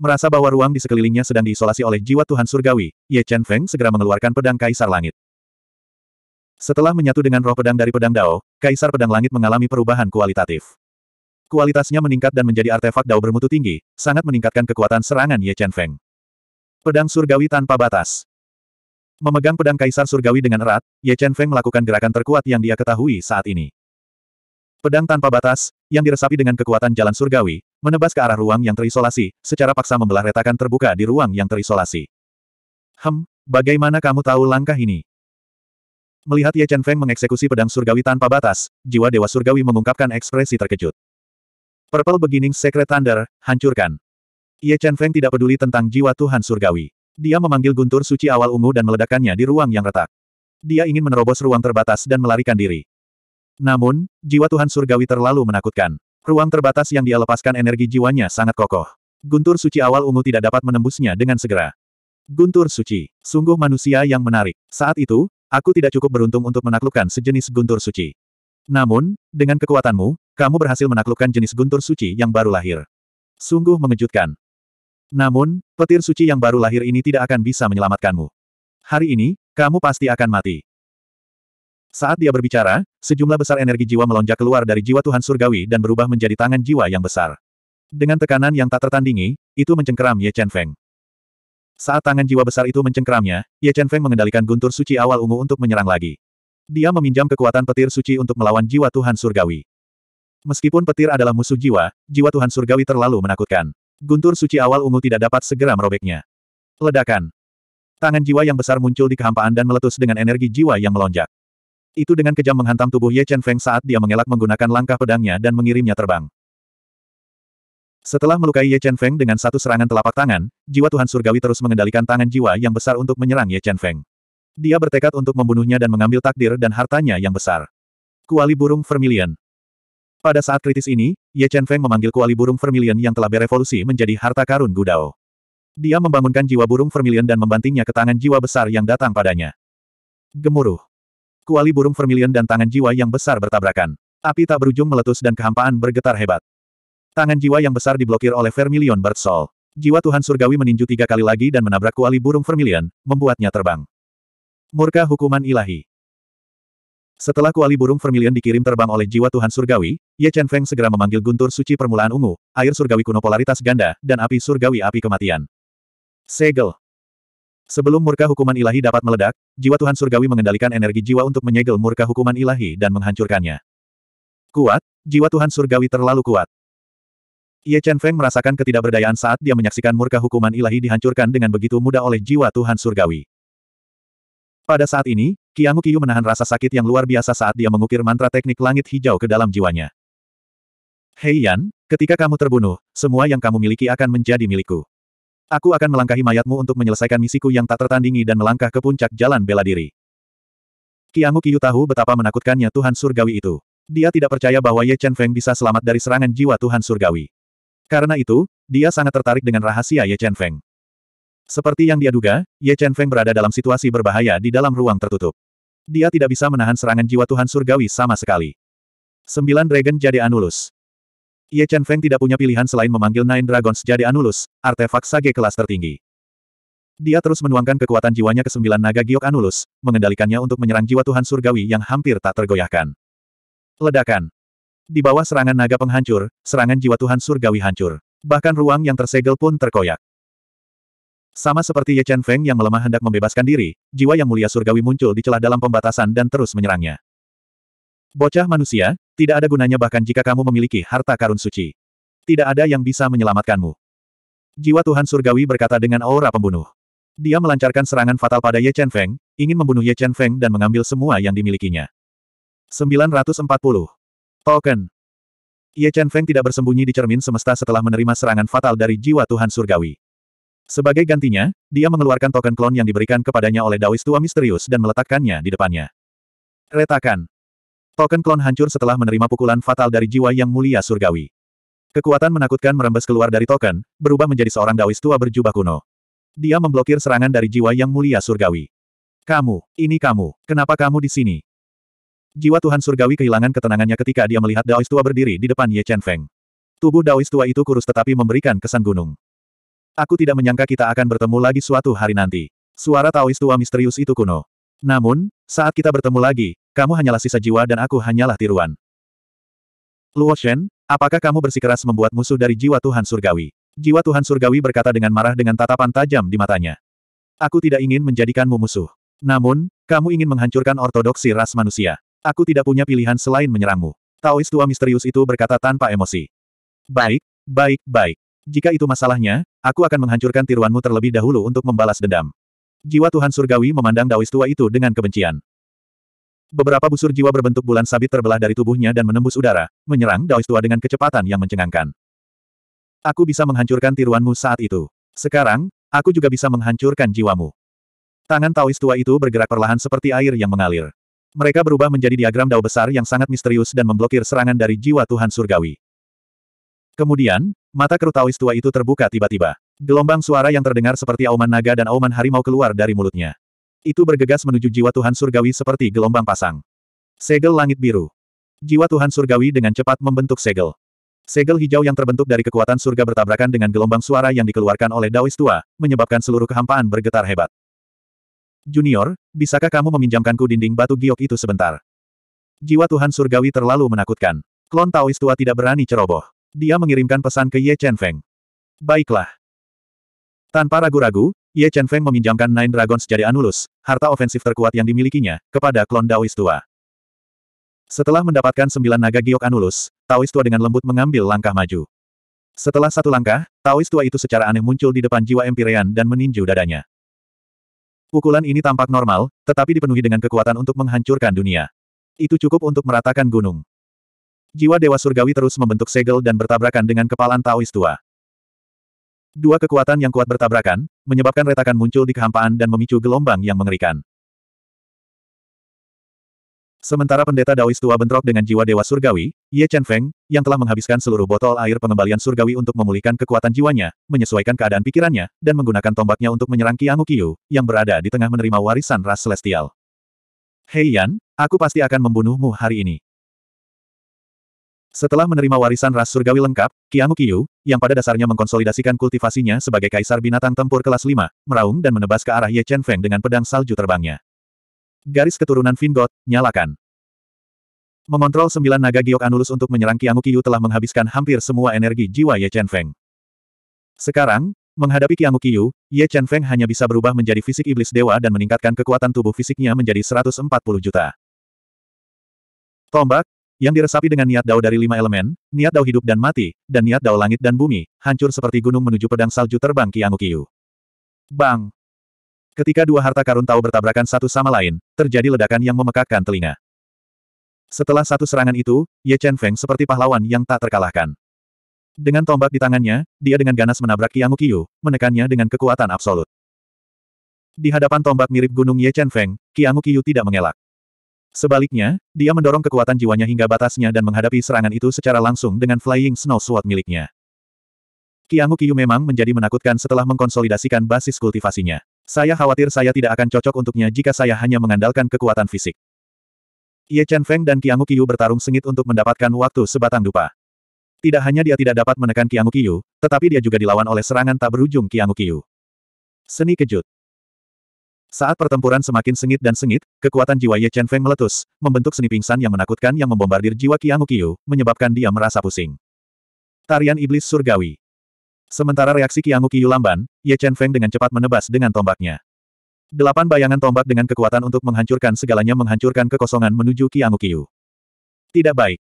A: Merasa bahwa ruang di sekelilingnya sedang diisolasi oleh jiwa Tuhan Surgawi, Ye Chen Feng segera mengeluarkan pedang Kaisar Langit. Setelah menyatu dengan roh pedang dari pedang Dao, Kaisar Pedang Langit mengalami perubahan kualitatif. Kualitasnya meningkat dan menjadi artefak Dao bermutu tinggi, sangat meningkatkan kekuatan serangan Ye Chen Feng. Pedang Surgawi tanpa batas. Memegang pedang Kaisar Surgawi dengan erat, Ye Chen Feng melakukan gerakan terkuat yang dia ketahui saat ini. Pedang tanpa batas, yang diresapi dengan kekuatan jalan surgawi, menebas ke arah ruang yang terisolasi, secara paksa membelah retakan terbuka di ruang yang terisolasi. Hem, bagaimana kamu tahu langkah ini? Melihat Ye Chen Feng mengeksekusi pedang surgawi tanpa batas, jiwa Dewa Surgawi mengungkapkan ekspresi terkejut. Purple Beginning Secret Thunder, hancurkan. Ye Chen Feng tidak peduli tentang jiwa Tuhan Surgawi. Dia memanggil guntur suci awal ungu dan meledakannya di ruang yang retak. Dia ingin menerobos ruang terbatas dan melarikan diri. Namun, jiwa Tuhan surgawi terlalu menakutkan. Ruang terbatas yang dia lepaskan energi jiwanya sangat kokoh. Guntur suci awal ungu tidak dapat menembusnya dengan segera. Guntur suci, sungguh manusia yang menarik. Saat itu, aku tidak cukup beruntung untuk menaklukkan sejenis guntur suci. Namun, dengan kekuatanmu, kamu berhasil menaklukkan jenis guntur suci yang baru lahir. Sungguh mengejutkan. Namun, petir suci yang baru lahir ini tidak akan bisa menyelamatkanmu. Hari ini, kamu pasti akan mati. Saat dia berbicara, sejumlah besar energi jiwa melonjak keluar dari jiwa Tuhan Surgawi dan berubah menjadi tangan jiwa yang besar. Dengan tekanan yang tak tertandingi, itu mencengkeram Ye Chen Feng. Saat tangan jiwa besar itu mencengkeramnya, Ye Chen Feng mengendalikan guntur suci awal ungu untuk menyerang lagi. Dia meminjam kekuatan petir suci untuk melawan jiwa Tuhan Surgawi. Meskipun petir adalah musuh jiwa, jiwa Tuhan Surgawi terlalu menakutkan. Guntur suci awal ungu tidak dapat segera merobeknya. Ledakan. Tangan jiwa yang besar muncul di kehampaan dan meletus dengan energi jiwa yang melonjak. Itu dengan kejam menghantam tubuh Ye Chen Feng saat dia mengelak menggunakan langkah pedangnya dan mengirimnya terbang. Setelah melukai Ye Chen Feng dengan satu serangan telapak tangan, jiwa Tuhan Surgawi terus mengendalikan tangan jiwa yang besar untuk menyerang Ye Chen Feng. Dia bertekad untuk membunuhnya dan mengambil takdir dan hartanya yang besar. Kuali burung vermilion. Pada saat kritis ini, Ye Chen Feng memanggil kuali burung vermilion yang telah berevolusi menjadi harta karun Gudao. Dia membangunkan jiwa burung vermilion dan membantingnya ke tangan jiwa besar yang datang padanya. Gemuruh. Kuali burung vermilion dan tangan jiwa yang besar bertabrakan. Api tak berujung meletus dan kehampaan bergetar hebat. Tangan jiwa yang besar diblokir oleh vermilion Bird Jiwa Tuhan Surgawi meninju tiga kali lagi dan menabrak kuali burung vermilion, membuatnya terbang. Murka hukuman ilahi. Setelah kuali burung vermilion dikirim terbang oleh jiwa Tuhan Surgawi, Ye Chen Feng segera memanggil guntur suci permulaan ungu, air surgawi kuno polaritas ganda, dan api surgawi api kematian. Segel. Sebelum murka hukuman ilahi dapat meledak, jiwa Tuhan Surgawi mengendalikan energi jiwa untuk menyegel murka hukuman ilahi dan menghancurkannya. Kuat, jiwa Tuhan Surgawi terlalu kuat. Ye Chen Feng merasakan ketidakberdayaan saat dia menyaksikan murka hukuman ilahi dihancurkan dengan begitu mudah oleh jiwa Tuhan Surgawi. Pada saat ini, Kiamu Kiyu menahan rasa sakit yang luar biasa saat dia mengukir mantra teknik langit hijau ke dalam jiwanya. Hei Yan, ketika kamu terbunuh, semua yang kamu miliki akan menjadi milikku. Aku akan melangkahi mayatmu untuk menyelesaikan misiku yang tak tertandingi dan melangkah ke puncak jalan bela diri. Kiamu Kiyu tahu betapa menakutkannya Tuhan Surgawi itu. Dia tidak percaya bahwa Ye Chen Feng bisa selamat dari serangan jiwa Tuhan Surgawi. Karena itu, dia sangat tertarik dengan rahasia Ye Chen Feng. Seperti yang dia duga, Ye Chen Feng berada dalam situasi berbahaya di dalam ruang tertutup. Dia tidak bisa menahan serangan jiwa Tuhan Surgawi sama sekali. Sembilan Dragon Jade Anulus Ye Chen Feng tidak punya pilihan selain memanggil Nine Dragons Jade Anulus, artefak sage kelas tertinggi. Dia terus menuangkan kekuatan jiwanya ke sembilan naga giok Anulus, mengendalikannya untuk menyerang jiwa Tuhan Surgawi yang hampir tak tergoyahkan. Ledakan. Di bawah serangan naga penghancur, serangan jiwa Tuhan Surgawi hancur. Bahkan ruang yang tersegel pun terkoyak. Sama seperti Ye Chen Feng yang melemah hendak membebaskan diri, jiwa yang mulia surgawi muncul di celah dalam pembatasan dan terus menyerangnya. Bocah manusia, tidak ada gunanya bahkan jika kamu memiliki harta karun suci. Tidak ada yang bisa menyelamatkanmu. Jiwa Tuhan surgawi berkata dengan aura pembunuh. Dia melancarkan serangan fatal pada Ye Chen Feng, ingin membunuh Ye Chen Feng dan mengambil semua yang dimilikinya. 940. Token Ye Chen Feng tidak bersembunyi di cermin semesta setelah menerima serangan fatal dari jiwa Tuhan surgawi. Sebagai gantinya, dia mengeluarkan token klon yang diberikan kepadanya oleh Dawis Tua Misterius dan meletakkannya di depannya. Retakan. Token klon hancur setelah menerima pukulan fatal dari jiwa yang mulia surgawi. Kekuatan menakutkan merembes keluar dari token, berubah menjadi seorang Dawis Tua berjubah kuno. Dia memblokir serangan dari jiwa yang mulia surgawi. Kamu, ini kamu, kenapa kamu di sini? Jiwa Tuhan Surgawi kehilangan ketenangannya ketika dia melihat Daois Tua berdiri di depan Ye Chen Feng. Tubuh Daois Tua itu kurus tetapi memberikan kesan gunung. Aku tidak menyangka kita akan bertemu lagi suatu hari nanti. Suara Taoist tua misterius itu kuno. Namun, saat kita bertemu lagi, kamu hanyalah sisa jiwa dan aku hanyalah tiruan. Luo Shen, apakah kamu bersikeras membuat musuh dari jiwa Tuhan Surgawi? Jiwa Tuhan Surgawi berkata dengan marah dengan tatapan tajam di matanya. Aku tidak ingin menjadikanmu musuh. Namun, kamu ingin menghancurkan ortodoksi ras manusia. Aku tidak punya pilihan selain menyerangmu. Taoist tua misterius itu berkata tanpa emosi. Baik, baik, baik. Jika itu masalahnya, Aku akan menghancurkan tiruanmu terlebih dahulu untuk membalas dendam. Jiwa Tuhan Surgawi memandang Daois tua itu dengan kebencian. Beberapa busur jiwa berbentuk bulan sabit terbelah dari tubuhnya dan menembus udara, menyerang Daois tua dengan kecepatan yang mencengangkan. Aku bisa menghancurkan tiruanmu saat itu. Sekarang, aku juga bisa menghancurkan jiwamu. Tangan Taois tua itu bergerak perlahan seperti air yang mengalir. Mereka berubah menjadi diagram dao besar yang sangat misterius dan memblokir serangan dari jiwa Tuhan Surgawi. Kemudian, Mata kerutawis tua itu terbuka tiba-tiba. Gelombang suara yang terdengar seperti auman naga dan auman harimau keluar dari mulutnya. Itu bergegas menuju jiwa Tuhan Surgawi seperti gelombang pasang. Segel langit biru. Jiwa Tuhan Surgawi dengan cepat membentuk segel. Segel hijau yang terbentuk dari kekuatan surga bertabrakan dengan gelombang suara yang dikeluarkan oleh Daois tua, menyebabkan seluruh kehampaan bergetar hebat. Junior, bisakah kamu meminjamkanku dinding batu giok itu sebentar? Jiwa Tuhan Surgawi terlalu menakutkan. Klon Taois tua tidak berani ceroboh. Dia mengirimkan pesan ke Ye Chen Feng. Baiklah. Tanpa ragu-ragu, Ye Chen Feng meminjamkan Nine Dragons jadi Anulus, harta ofensif terkuat yang dimilikinya, kepada klon Daois tua. Setelah mendapatkan sembilan naga giok Anulus, Taoist tua dengan lembut mengambil langkah maju. Setelah satu langkah, Taoist tua itu secara aneh muncul di depan jiwa Empirean dan meninju dadanya. Pukulan ini tampak normal, tetapi dipenuhi dengan kekuatan untuk menghancurkan dunia. Itu cukup untuk meratakan gunung. Jiwa Dewa Surgawi terus membentuk segel dan bertabrakan dengan kepalan Taois tua. Dua kekuatan yang kuat bertabrakan, menyebabkan retakan muncul di kehampaan dan memicu gelombang yang mengerikan. Sementara pendeta Daois tua bentrok dengan jiwa Dewa Surgawi, Ye Chen Feng, yang telah menghabiskan seluruh botol air pengembalian surgawi untuk memulihkan kekuatan jiwanya, menyesuaikan keadaan pikirannya, dan menggunakan tombaknya untuk menyerang Qianghu Qiu, yang berada di tengah menerima warisan ras celestial. Hei Yan, aku pasti akan membunuhmu hari ini. Setelah menerima warisan ras surgawi lengkap, Kiamu Qiyu, yang pada dasarnya mengkonsolidasikan kultivasinya sebagai kaisar binatang tempur kelas 5, meraung dan menebas ke arah Ye Chen Feng dengan pedang salju terbangnya. Garis keturunan Vingot, nyalakan. Mengontrol sembilan naga giok Anulus untuk menyerang Kiamu Qiyu telah menghabiskan hampir semua energi jiwa Ye Chen Feng. Sekarang, menghadapi Kiamu Qiyu, Ye Chen Feng hanya bisa berubah menjadi fisik iblis dewa dan meningkatkan kekuatan tubuh fisiknya menjadi 140 juta. Tombak, yang diresapi dengan niat dao dari lima elemen, niat dao hidup dan mati, dan niat dao langit dan bumi, hancur seperti gunung menuju pedang salju terbang Kiangukiu. Bang! Ketika dua harta karun tahu bertabrakan satu sama lain, terjadi ledakan yang memekakkan telinga. Setelah satu serangan itu, Ye Chen Feng seperti pahlawan yang tak terkalahkan. Dengan tombak di tangannya, dia dengan ganas menabrak Kiangukiu, menekannya dengan kekuatan absolut. Di hadapan tombak mirip gunung Ye Chen Feng, Kiangukiu tidak mengelak. Sebaliknya, dia mendorong kekuatan jiwanya hingga batasnya dan menghadapi serangan itu secara langsung dengan Flying Snow Sword miliknya. Kiangu Kiyu memang menjadi menakutkan setelah mengkonsolidasikan basis kultivasinya. Saya khawatir saya tidak akan cocok untuknya jika saya hanya mengandalkan kekuatan fisik. Ye Chen Feng dan Kiangu Kiyu bertarung sengit untuk mendapatkan waktu sebatang dupa. Tidak hanya dia tidak dapat menekan Kiangu Kiyu, tetapi dia juga dilawan oleh serangan tak berujung Kiangu Kiyu. Seni kejut. Saat pertempuran semakin sengit dan sengit, kekuatan jiwa Ye Chen Feng meletus, membentuk seni pingsan yang menakutkan yang membombardir jiwa Qiang Qiu, menyebabkan dia merasa pusing. Tarian Iblis Surgawi Sementara reaksi Qiang Qiu lamban, Ye Chen Feng dengan cepat menebas dengan tombaknya. Delapan bayangan tombak dengan kekuatan untuk menghancurkan segalanya menghancurkan kekosongan menuju Qiang Qiu. Tidak baik.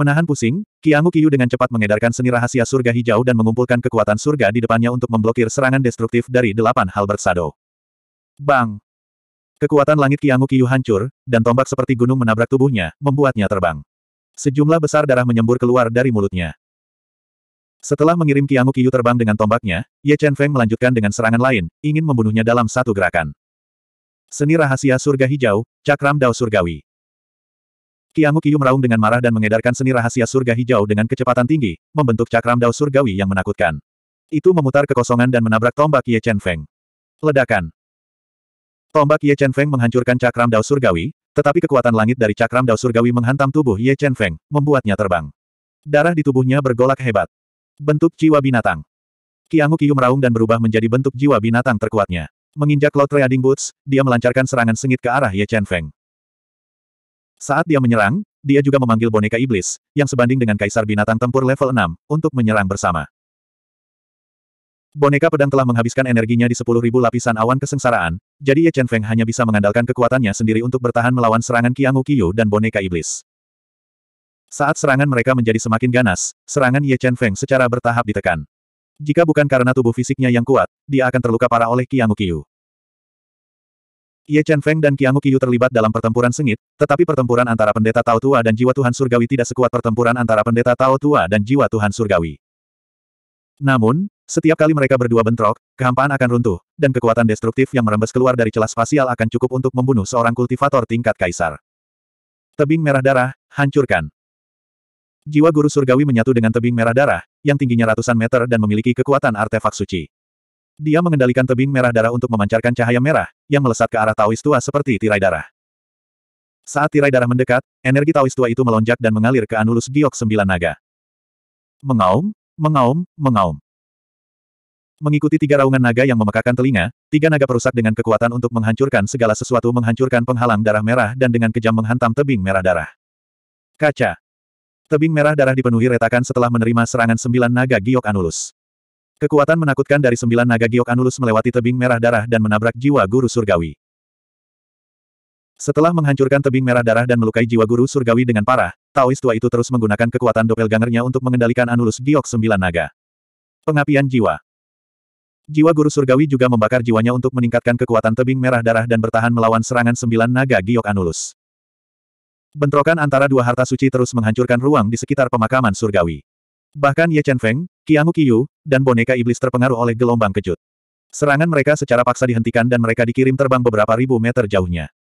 A: Menahan pusing, Qiang Qiu dengan cepat mengedarkan seni rahasia surga hijau dan mengumpulkan kekuatan surga di depannya untuk memblokir serangan destruktif dari delapan hal shadow. Bang! Kekuatan langit Kiangu Kiyu hancur, dan tombak seperti gunung menabrak tubuhnya, membuatnya terbang. Sejumlah besar darah menyembur keluar dari mulutnya. Setelah mengirim Kiangu Kiyu terbang dengan tombaknya, Ye Chen Feng melanjutkan dengan serangan lain, ingin membunuhnya dalam satu gerakan. Seni rahasia surga hijau, cakram dao surgawi. Kiangu Kiyu meraung dengan marah dan mengedarkan seni rahasia surga hijau dengan kecepatan tinggi, membentuk cakram dao surgawi yang menakutkan. Itu memutar kekosongan dan menabrak tombak Ye Chen Feng. Ledakan. Tombak Ye Chen Feng menghancurkan cakram dao surgawi, tetapi kekuatan langit dari cakram dao surgawi menghantam tubuh Ye Chen Feng, membuatnya terbang. Darah di tubuhnya bergolak hebat. Bentuk jiwa binatang. Kiangu Kiyu meraung dan berubah menjadi bentuk jiwa binatang terkuatnya. Menginjak Lord Trading Boots, dia melancarkan serangan sengit ke arah Ye Chen Feng. Saat dia menyerang, dia juga memanggil boneka iblis, yang sebanding dengan kaisar binatang tempur level 6, untuk menyerang bersama. Boneka pedang telah menghabiskan energinya di sepuluh ribu lapisan awan kesengsaraan, jadi Ye Chen Feng hanya bisa mengandalkan kekuatannya sendiri untuk bertahan melawan serangan Qiang Qiyu dan boneka iblis. Saat serangan mereka menjadi semakin ganas, serangan Ye Chen Feng secara bertahap ditekan. Jika bukan karena tubuh fisiknya yang kuat, dia akan terluka parah oleh Qiang Qiyu. Ye Chen Feng dan Qiang Qiyu terlibat dalam pertempuran sengit, tetapi pertempuran antara pendeta Tao Tua dan Jiwa Tuhan Surgawi tidak sekuat pertempuran antara pendeta Tao Tua dan Jiwa Tuhan Surgawi. Namun, setiap kali mereka berdua bentrok, kehampaan akan runtuh, dan kekuatan destruktif yang merembes keluar dari celah spasial akan cukup untuk membunuh seorang kultivator tingkat kaisar. Tebing merah darah, hancurkan. Jiwa guru surgawi menyatu dengan tebing merah darah, yang tingginya ratusan meter dan memiliki kekuatan artefak suci. Dia mengendalikan tebing merah darah untuk memancarkan cahaya merah, yang melesat ke arah Taois tua seperti tirai darah. Saat tirai darah mendekat, energi Taois tua itu melonjak dan mengalir ke Anulus Giok Sembilan Naga. Mengaum, mengaum, mengaum. Mengikuti tiga raungan naga yang memekakan telinga, tiga naga perusak dengan kekuatan untuk menghancurkan segala sesuatu menghancurkan penghalang darah merah dan dengan kejam menghantam tebing merah darah. Kaca. Tebing merah darah dipenuhi retakan setelah menerima serangan sembilan naga giok anulus. Kekuatan menakutkan dari sembilan naga giok anulus melewati tebing merah darah dan menabrak jiwa guru surgawi. Setelah menghancurkan tebing merah darah dan melukai jiwa guru surgawi dengan parah, Taoist tua itu terus menggunakan kekuatan doppelgangernya untuk mengendalikan anulus giok sembilan naga. Pengapian jiwa. Jiwa guru surgawi juga membakar jiwanya untuk meningkatkan kekuatan tebing merah darah dan bertahan melawan serangan sembilan naga giok anulus. Bentrokan antara dua harta suci terus menghancurkan ruang di sekitar pemakaman surgawi. Bahkan Ye Chen Feng, Qiangu Qiyu, dan boneka iblis terpengaruh oleh gelombang kejut. Serangan mereka secara paksa dihentikan dan mereka dikirim terbang beberapa ribu meter jauhnya.